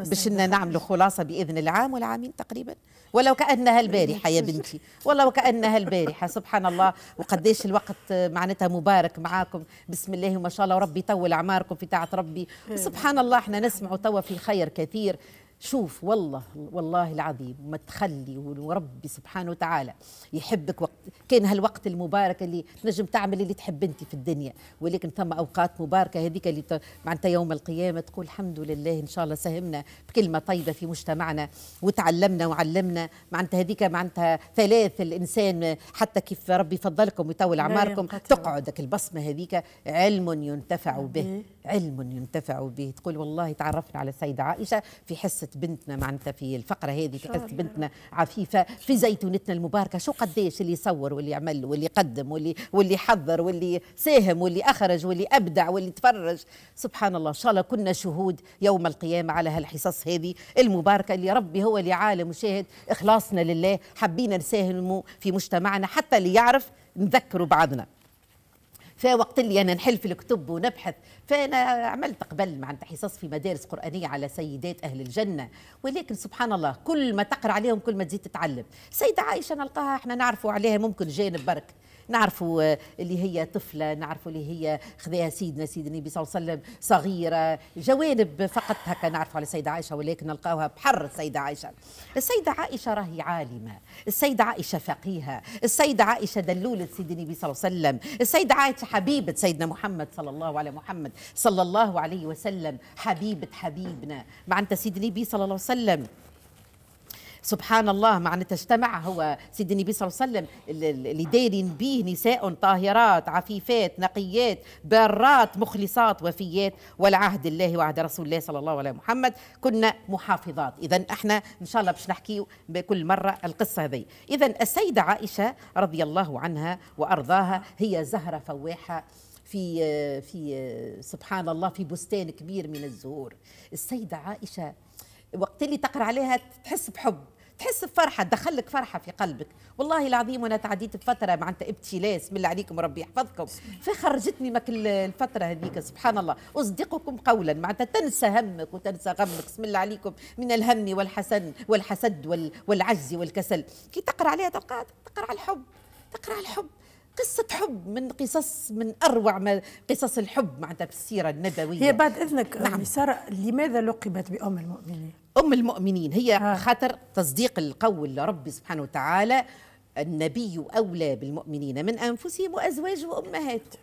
باش نعملوا خلاصه باذن العام والعامين تقريبا تماما ولو كانها البارحه يا بنتي ولو كانها البارحه سبحان الله وقديش الوقت معناتها مبارك معاكم بسم الله ما شاء الله وربي يطول اعماركم في طاعه ربي سبحان الله احنا نسمعوا توا في خير كثير شوف والله والله العظيم ما تخلي وربي سبحانه وتعالى يحبك وقت كان هالوقت المبارك اللي تنجم تعمل اللي تحب انت في الدنيا ولكن ثم اوقات مباركه هذيك اللي معناتها يوم القيامه تقول الحمد لله ان شاء الله ساهمنا بكلمه طيبه في مجتمعنا وتعلمنا وعلمنا معناتها هذيك معناتها ثلاث الانسان حتى كيف ربي فضلكم ويطول اعماركم تقعدك البصمه هذيك علم ينتفع به علم ينتفع به تقول والله تعرفنا على السيدة عائشة في حصة بنتنا معناتها في الفقرة هذه في حصة بنتنا عفيفة في زيتونتنا المباركة شو قديش اللي يصور واللي يعمل واللي يقدم واللي واللي حضر واللي ساهم واللي أخرج واللي أبدع واللي تفرج سبحان الله إن شاء الله كنا شهود يوم القيامة على هالحصص هذه المباركة اللي ربي هو اللي عالم وشاهد إخلاصنا لله حبينا نساهموا في مجتمعنا حتى اللي يعرف نذكروا بعضنا فوقت اللي أنا نحل في الكتب ونبحث فأنا عملت قبل مع حصص في مدارس قرآنية على سيدات أهل الجنة ولكن سبحان الله كل ما تقرأ عليهم كل ما تزيد تتعلم سيدة عائشة نلقاها احنا نعرفوا عليها ممكن جانب برك نعرفوا آه، اللي هي طفله نعرفوا اللي هي خذاها سيدنا سيد النبي صلى الله عليه وسلم صغيره جوانب فقط هكا نعرفوا على السيده عائشه ولكن نلقاوها بحر السيده عائشه السيده عائشه راهي عالمه السيده عائشه فقيهه السيده عائشه دلوله سيد النبي صلى الله عليه وسلم السيده عائشه حبيبه سيدنا محمد صلى الله على محمد صلى الله عليه وسلم حبيبه حبيبنا مع انت سيد النبي صلى الله عليه وسلم سبحان الله معناتها اجتمع هو سيد النبي صلى الله عليه وسلم اللي دايرين به نساء طاهرات عفيفات نقيات بارات مخلصات وفيات والعهد الله وعهد رسول الله صلى الله عليه محمد كنا محافظات اذا احنا ان شاء الله باش نحكي بكل مره القصه هذه اذا السيده عائشه رضي الله عنها وارضاها هي زهره فواحه في في سبحان الله في بستان كبير من الزهور السيده عائشه وقت اللي تقرا عليها تحس بحب تحس بفرحه دخلك فرحه في قلبك والله العظيم وانا تعديت بفتره انت ابتلاس اللي عليكم ربي يحفظكم فخرجتني كل الفتره هذيك سبحان الله اصدقكم قولا انت تنسى همك وتنسى غمك بسم الله عليكم من الهم والحسن والحسد والعجز والكسل كي تقرا عليها تلقى تقرا على الحب تقرا على الحب قصة حب من قصص من أروع ما قصص الحب معناتها في السيرة النبوية هي بعد إذنك نعم. سارة لماذا لقبت بأم المؤمنين؟ أم المؤمنين هي آه. خاطر تصديق القول لربي سبحانه وتعالى النبي أولى بالمؤمنين من أنفسهم وأزواجه وأمهاتهم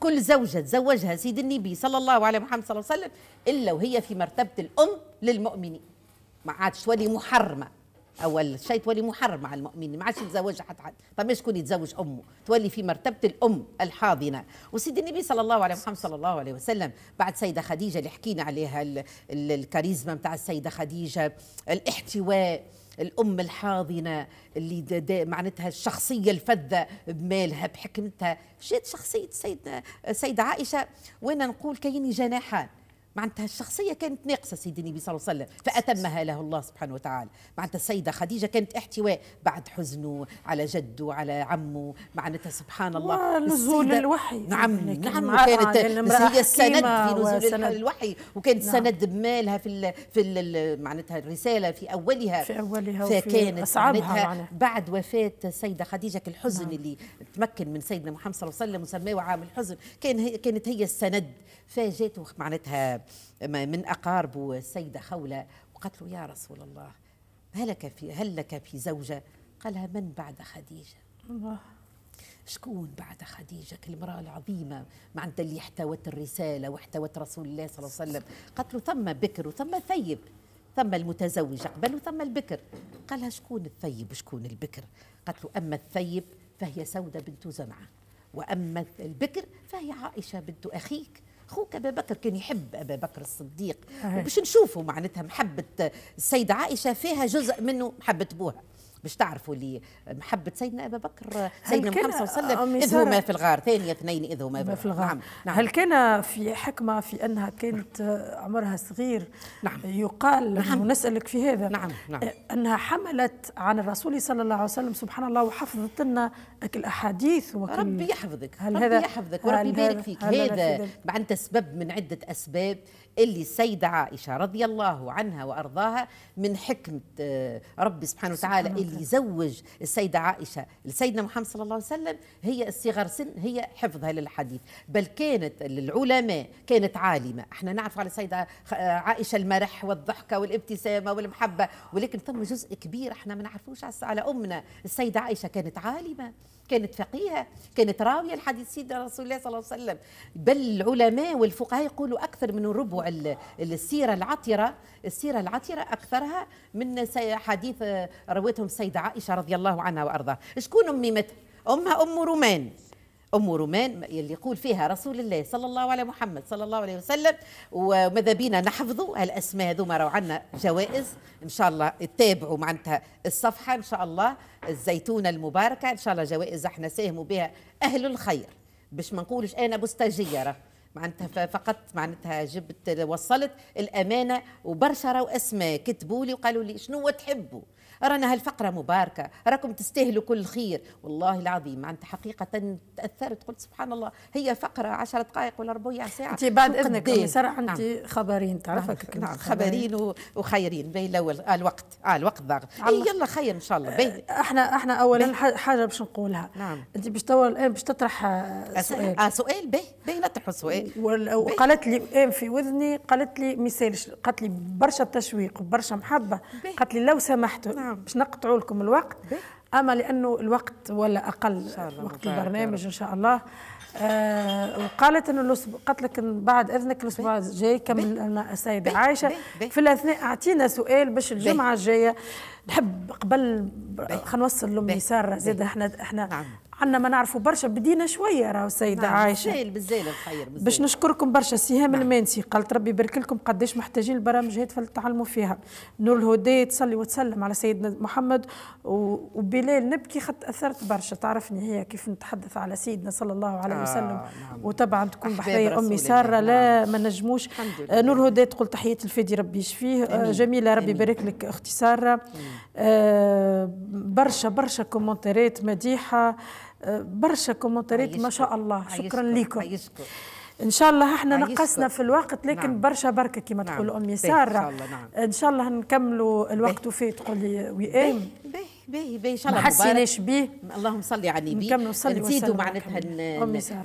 كل زوجة تزوجها سيد النبي صلى الله عليه محمد صلى الله عليه وسلم إلا وهي في مرتبة الأم للمؤمنين ما عادش تولي محرمة اول شيء تولي محرم على المؤمن ما عادش يتزوج حتى حد فما شكون يتزوج امه تولي في مرتبه الام الحاضنه وسيدي النبي صلى الله عليه محمد صلى الله عليه وسلم بعد سيده خديجه اللي حكينا عليها الكاريزما نتاع السيده خديجه الاحتواء الام الحاضنه اللي دا دا معناتها الشخصيه الفذه بمالها بحكمتها جات شخصيه سيدنا السيده عائشه وانا نقول كيني جناحان معناتها الشخصية كانت ناقصة سيدي النبي صلى الله عليه وسلم فأتمها له الله سبحانه وتعالى معناتها السيدة خديجة كانت احتواء بعد حزنه على جده على عمه معناتها سبحان الله نزول الوحي نعم يعني نعم كانت هي يعني السند في نزول الوحي وكانت نعم. سند بمالها في الـ في معناتها الرسالة في أولها في أولها فكانت أصعبها بعد وفاة السيدة خديجة الحزن نعم. اللي تمكن من سيدنا محمد صلى الله عليه وسلم وسماه عام الحزن كان هي كانت هي السند فجاته معناتها من أقاربه السيدة خولة وقالت له يا رسول الله هل لك في هل لك في زوجة؟ قالها من بعد خديجة؟ الله شكون بعد خديجة المرأة العظيمة معناتها اللي احتوت الرسالة واحتوت رسول الله صلى الله عليه وسلم قالت له ثم بكر وثم ثيب ثم المتزوج قبل وثم البكر قالها شكون الثيب وشكون البكر قالت له أما الثيب فهي سودة بنت زمعة وأما البكر فهي عائشة بنت أخيك خوك ابا بكر كان يحب ابا بكر الصديق وباش نشوفوا معناتها محبه السيده عائشه فيها جزء منه محبه بوها باش تعرفوا اللي محبه سيدنا ابا بكر سيدنا محمد صلى الله عليه وسلم آه، اذ هما في الغار ثانيه اثنين اذ هما في, الغار نعم،, نعم. هل كان في حكمه في انها كانت عمرها صغير نعم. يقال نعم. ونسالك في هذا نعم. نعم. آه، انها حملت عن الرسول صلى الله عليه وسلم سبحان الله وحفظت لنا الاحاديث ربي يحفظك هل ربي هذا يحفظك وربي يبارك فيك هذا معناتها سبب من عده اسباب اللي السيدة عائشة رضي الله عنها وأرضاها من حكمة آه، ربي سبحانه وتعالى اللي زوج السيدة عائشة لسيدنا محمد صلى الله عليه وسلم هي الصغر سن هي حفظها للحديث بل كانت العلماء كانت عالمة احنا نعرف على السيدة آه، عائشة المرح والضحكة والابتسامة والمحبة ولكن ثم جزء كبير احنا ما نعرفوش على أمنا السيدة عائشة كانت عالمة كانت فقيهة كانت راوية لحديث سيدنا رسول الله صلى الله عليه وسلم بل العلماء والفقهاء يقولوا أكثر من ربع السيرة العطرة السيرة العطرة أكثرها من حديث آه، رويتهم السيدة عائشة رضي الله عنها وأرضاها شكون أمي متى؟ أمها أم رومان ام رومان اللي يقول فيها رسول الله صلى الله على محمد صلى الله عليه وسلم وماذا بينا نحفظوا هالاسماء هذوما راهو عندنا جوائز ان شاء الله تتابعوا معناتها الصفحه ان شاء الله الزيتونه المباركه ان شاء الله جوائز احنا ساهموا بها اهل الخير باش ما نقولش انا مستجيره معناتها فقط معناتها جبت وصلت الامانه وبرشا راهو اسماء كتبوا لي وقالوا لي شنو تحبوا رانا هالفقرة مباركة راكم تستاهلوا كل خير والله العظيم أنت حقيقة تأثرت قلت سبحان الله هي فقرة عشر دقائق ولا ربع يعني ساعة أنت بعد إذنك سارة نعم. أنت نعم. خبرين تعرفك نعم خبرين و... وخيرين بين الأول آه الوقت آه الوقت ضاغط إيه يلا خير إن شاء الله باهي آه، احنا احنا أولا حاجة باش نقولها نعم أنت باش توا الآن باش تطرح آه، سؤال آه سؤال باهي باهي نطرحوا سؤال وقالت لي الآن في وذني قالت لي ما يسالش قالت لي برشا تشويق وبرشا محبة قالت لي لو سمحتوا نعم. نعم باش نقطعوا لكم الوقت اما لانه الوقت ولا اقل وقت البرنامج ان شاء الله آه وقالت انه قالت لك بعد اذنك الاسبوع الجاي كمل لنا السيده عائشه بي بي في الاثناء اعطينا سؤال باش الجمعه الجايه نحب قبل خلينا نوصل لام يسار زاد احنا احنا نعم. عندنا ما نعرفوا برشا بدينا شويه راهو السيده نعم عايشه بالزيل بالزيل الخير بالزيل باش نشكركم برشا سهام نعم. المنسي قالت ربي يبارك لكم قداش محتاجين البرامج هذه تعلموا فيها نور الهدى تصلي وتسلم على سيدنا محمد وبلال نبكي خط اثرت برشا تعرفني هي كيف نتحدث على سيدنا صلى الله عليه آه وسلم نعم. وطبعا تكون بحذايا امي ساره نعم. لا ما نجموش آه، نور الهدى تقول تحيه الفادي ربي يشفيه آه، جميله ربي يبارك لك اختي ساره آه برشا برشا كومنتارات مديحه برشا كومنتريت ما شاء الله شكرا لكم ان شاء الله احنا نقصنا في الوقت لكن نعم. برشا بركه كما نعم. تقول امي ساره ان شاء الله, نعم. إن شاء الله نكملوا الوقت وفي تقول لي وئام باهي باهي ان شاء الله حسيناش به اللهم صلي على النبي نكمل نصلي نزيدوا معناتها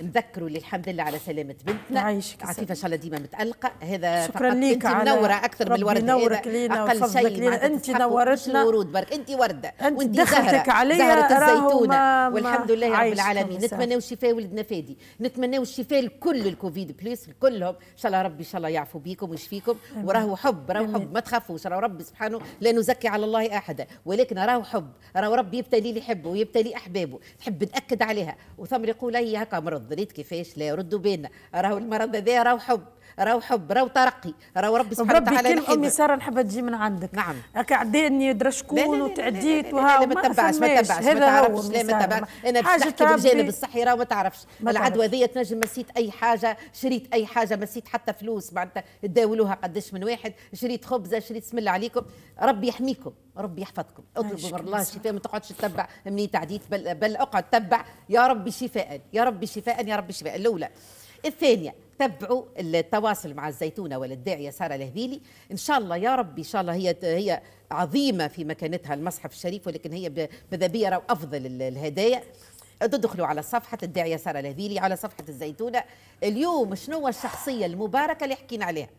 نذكروا اللي الحمد لله على سلامه بنتنا عايشك عفيفه ان شاء الله ديما متالقه هذا شكرا ليك انت منوره اكثر من الورد نورك لينا اقل شيء انت نورتنا ورود برك انت ورده انت وانت دخلتك علي زهره الزيتونه والحمد لله رب العالمين نتمناو شفاء ولدنا فادي نتمناو الشفاء لكل الكوفيد بليس كلهم ان شاء الله ربي ان شاء الله يعفو بيكم ويشفيكم وراهو حب راهو حب ما تخافوش راهو ربي سبحانه لا نزكي على الله احدا ولكن راهو حب راه رب يبتلي اللي يحبه ويبتلي احبابه تحب ناكد عليها وثمر يقول هي هكا مرض ريت كيفاش لا ردوا بينا راهو المرض هذا راهو حب راهو حب راهو ترقي راهو ربي سبحانه وتعالى كل امي ساره نحبها تجي من عندك نعم قعداني درا شكون وتعديت وها ما تبعش ما تبعش ما تعرفش لا ما تبعش انا نحكي بالجانب الصحي راهو ما تعرفش العدوى ذي تنجم مسيت اي حاجه شريت اي حاجه مسيت حتى فلوس معناتها تداولوها قداش من واحد شريت خبزه شريت بسم الله عليكم ربي يحميكم ربي يحفظكم اطلبوا من الله الشفاء ما تقعدش تتبع مني تعديت بل, بل اقعد تبع يا ربي شفاء يا ربي شفاء يا ربي شفاء الاولى الثانية تبعوا التواصل مع الزيتونة والداعية سارة الهبيلي إن شاء الله يا رب إن شاء الله هي هي عظيمة في مكانتها المصحف الشريف ولكن هي ماذا بي راهو أفضل الهدايا تدخلوا على صفحة الداعية سارة الهبيلي على صفحة الزيتونة اليوم شنو الشخصية المباركة اللي حكينا عليها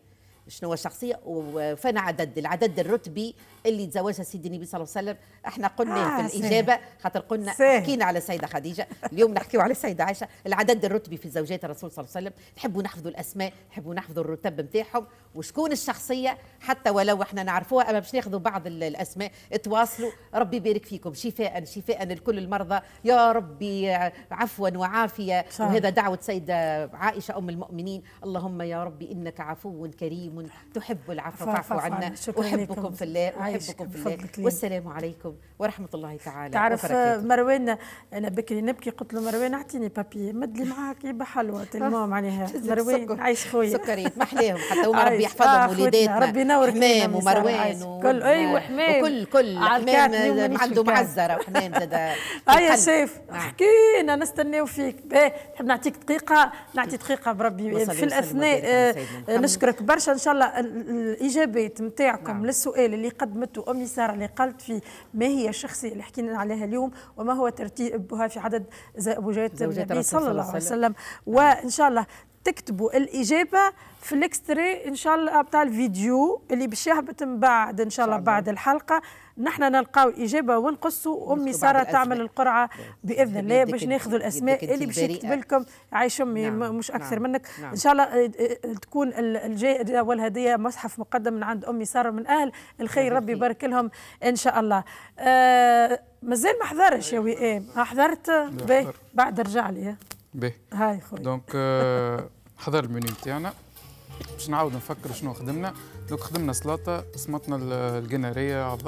شنو الشخصية وفن عدد العدد الرتبي اللي تزوجها سيدي النبي صلى الله عليه وسلم احنا قلنا آه في الاجابه خاطر قلنا حكينا على السيده خديجه اليوم نحكيو على السيده عائشه العدد الرتبي في زوجات الرسول صلى الله عليه وسلم نحبوا نحفظوا الاسماء نحبوا نحفظوا الرتب نتاعهم وشكون الشخصيه حتى ولو احنا نعرفوها اما باش ناخذوا بعض الاسماء تواصلوا ربي يبارك فيكم شفاء شفاء لكل المرضى يا ربي عفوا وعافيه صحيح. وهذا دعوه سيده عائشه ام المؤمنين اللهم يا ربي انك عفو كريم تحب العفو فاعف عنا احبكم في الله أحبكم في الله والسلام عليكم ورحمة الله تعالى تعرف مروان أنا بكري نبكي قلت له مروان أعطيني بابي مد لي معاك يبقى حلوة المهم معناها مروان عايش خويا سكريت محليهم حتى هما ربي يحفظهم آه، وليداتنا ربي ينور حمام ومروان كل اي وحمام وكل كل حمام عنده معزرة وحمام زاد أي شايف حكينا نستناو فيك نحب نعطيك دقيقة نعطي دقيقة بربي في الأثناء آه، نشكرك برشا إن شاء الله الإجابات نتاعكم نعم. للسؤال اللي قدمت بنت وامي ساره اللي قلت في ما هي الشخصيه اللي حكينا عليها اليوم وما هو ترتيبها في عدد زوجات النبي صلى الله عليه وسلم وان شاء الله تكتبوا الاجابه في الاكستري ان شاء الله بتاع الفيديو اللي باش يهبط من بعد ان شاء الله بعد الحلقه نحن نلقاو اجابه ونقصوا امي ساره تعمل القرعه باذن الله باش ناخذوا الاسماء اللي باش يكتب لكم عايش امي نعم. مش اكثر نعم. منك نعم. ان شاء الله آه، آه، تكون الجائزه والهديه مصحف مقدم من عند امي ساره من اهل الخير ربي يبارك لهم ان شاء الله آه مازال ما حضرش يا وئام إيه. حضرت بعد رجع لي هاي خويا دونك آه، حضر المنيو نتاعنا باش نعاود نفكر شنو خدمنا دوك خدمنا سلطه سمطنا القناريه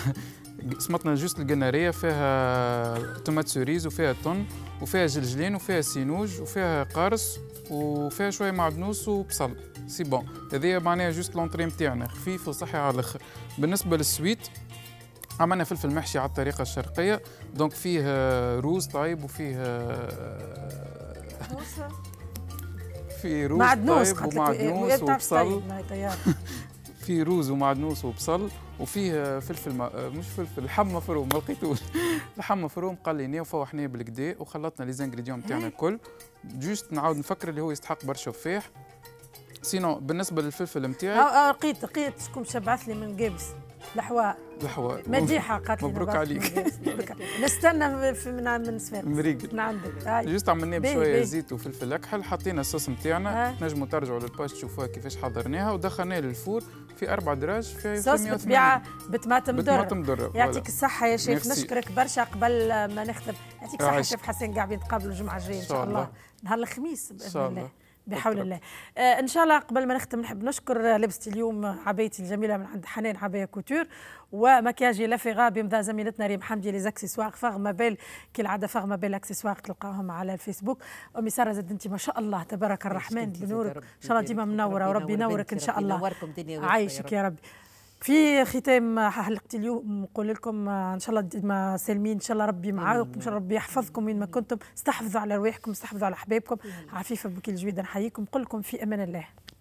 سمطنا جوست القناريه فيها طوماط سوريز وفيها طن وفيها جلجلين وفيها سينوج وفيها قارص وفيها شويه معدنوس وبصل سي بون هذه معناها جوست لونتري نتاعنا خفيف وصحي على الاخر بالنسبه للسويت عملنا فلفل محشي على الطريقه الشرقيه دونك فيه روز طايب وفيه في روز معدنوس طيب ومعدنوس وبصل في روز ومعدنوس وبصل وفيه فلفل ما مش فلفل لحم مفروم ما لقيتوش لحم مفروم قال لي قليناه وفوحناه بالكدا وخلطنا لي زانغريديون نتاعنا إيه؟ الكل جوست نعاود نفكر اللي هو يستحق برشا وفاح سينو بالنسبه للفلفل نتاعي لقيت لقيت شكون شبعت لي من قبس الحوار الحوار مديحه قالت مبروك عليك نستنى من من سفارس مريقل من عندك جست عملنا بشويه زيت وفلفل اكحل حطينا الصوص نتاعنا تنجموا ترجعوا للباش تشوفوها كيفاش حضرناها ودخلناه للفور في اربع دراج في صوص بطماطم درة بطماطم درة يعطيك الصحه يا شيخ نشكرك برشا قبل ما نختم يعطيك الصحه شيخ حسين قاعدين نتقابلوا الجمعه الجايه ان شاء الله نهار الخميس باذن الله بحول الله آه ان شاء الله قبل ما نختم نحب نشكر لبستي اليوم عبايتي الجميله من عند حنان عبايه كوتور ومكياجي لافيغا بمدى زميلتنا ريم حمدي لي زاكسيسوار فغ مابيل كي العاده فغ بال اكسسوار تلقاهم على الفيسبوك امي ساره زاد انت ما شاء الله تبارك الرحمن بنورك ان شاء الله ديما منوره وربي ينورك ان شاء الله عايشك يا ربي في ختام حلقه اليوم نقول لكم ان شاء الله ديما سالمين ان شاء الله ربي معاكم ان شاء الله ربي يحفظكم وين ما كنتم استحفظوا على رواحكم استحفظوا على حبابكم عفيفه بكل جويده نحييكم نقول لكم في امان الله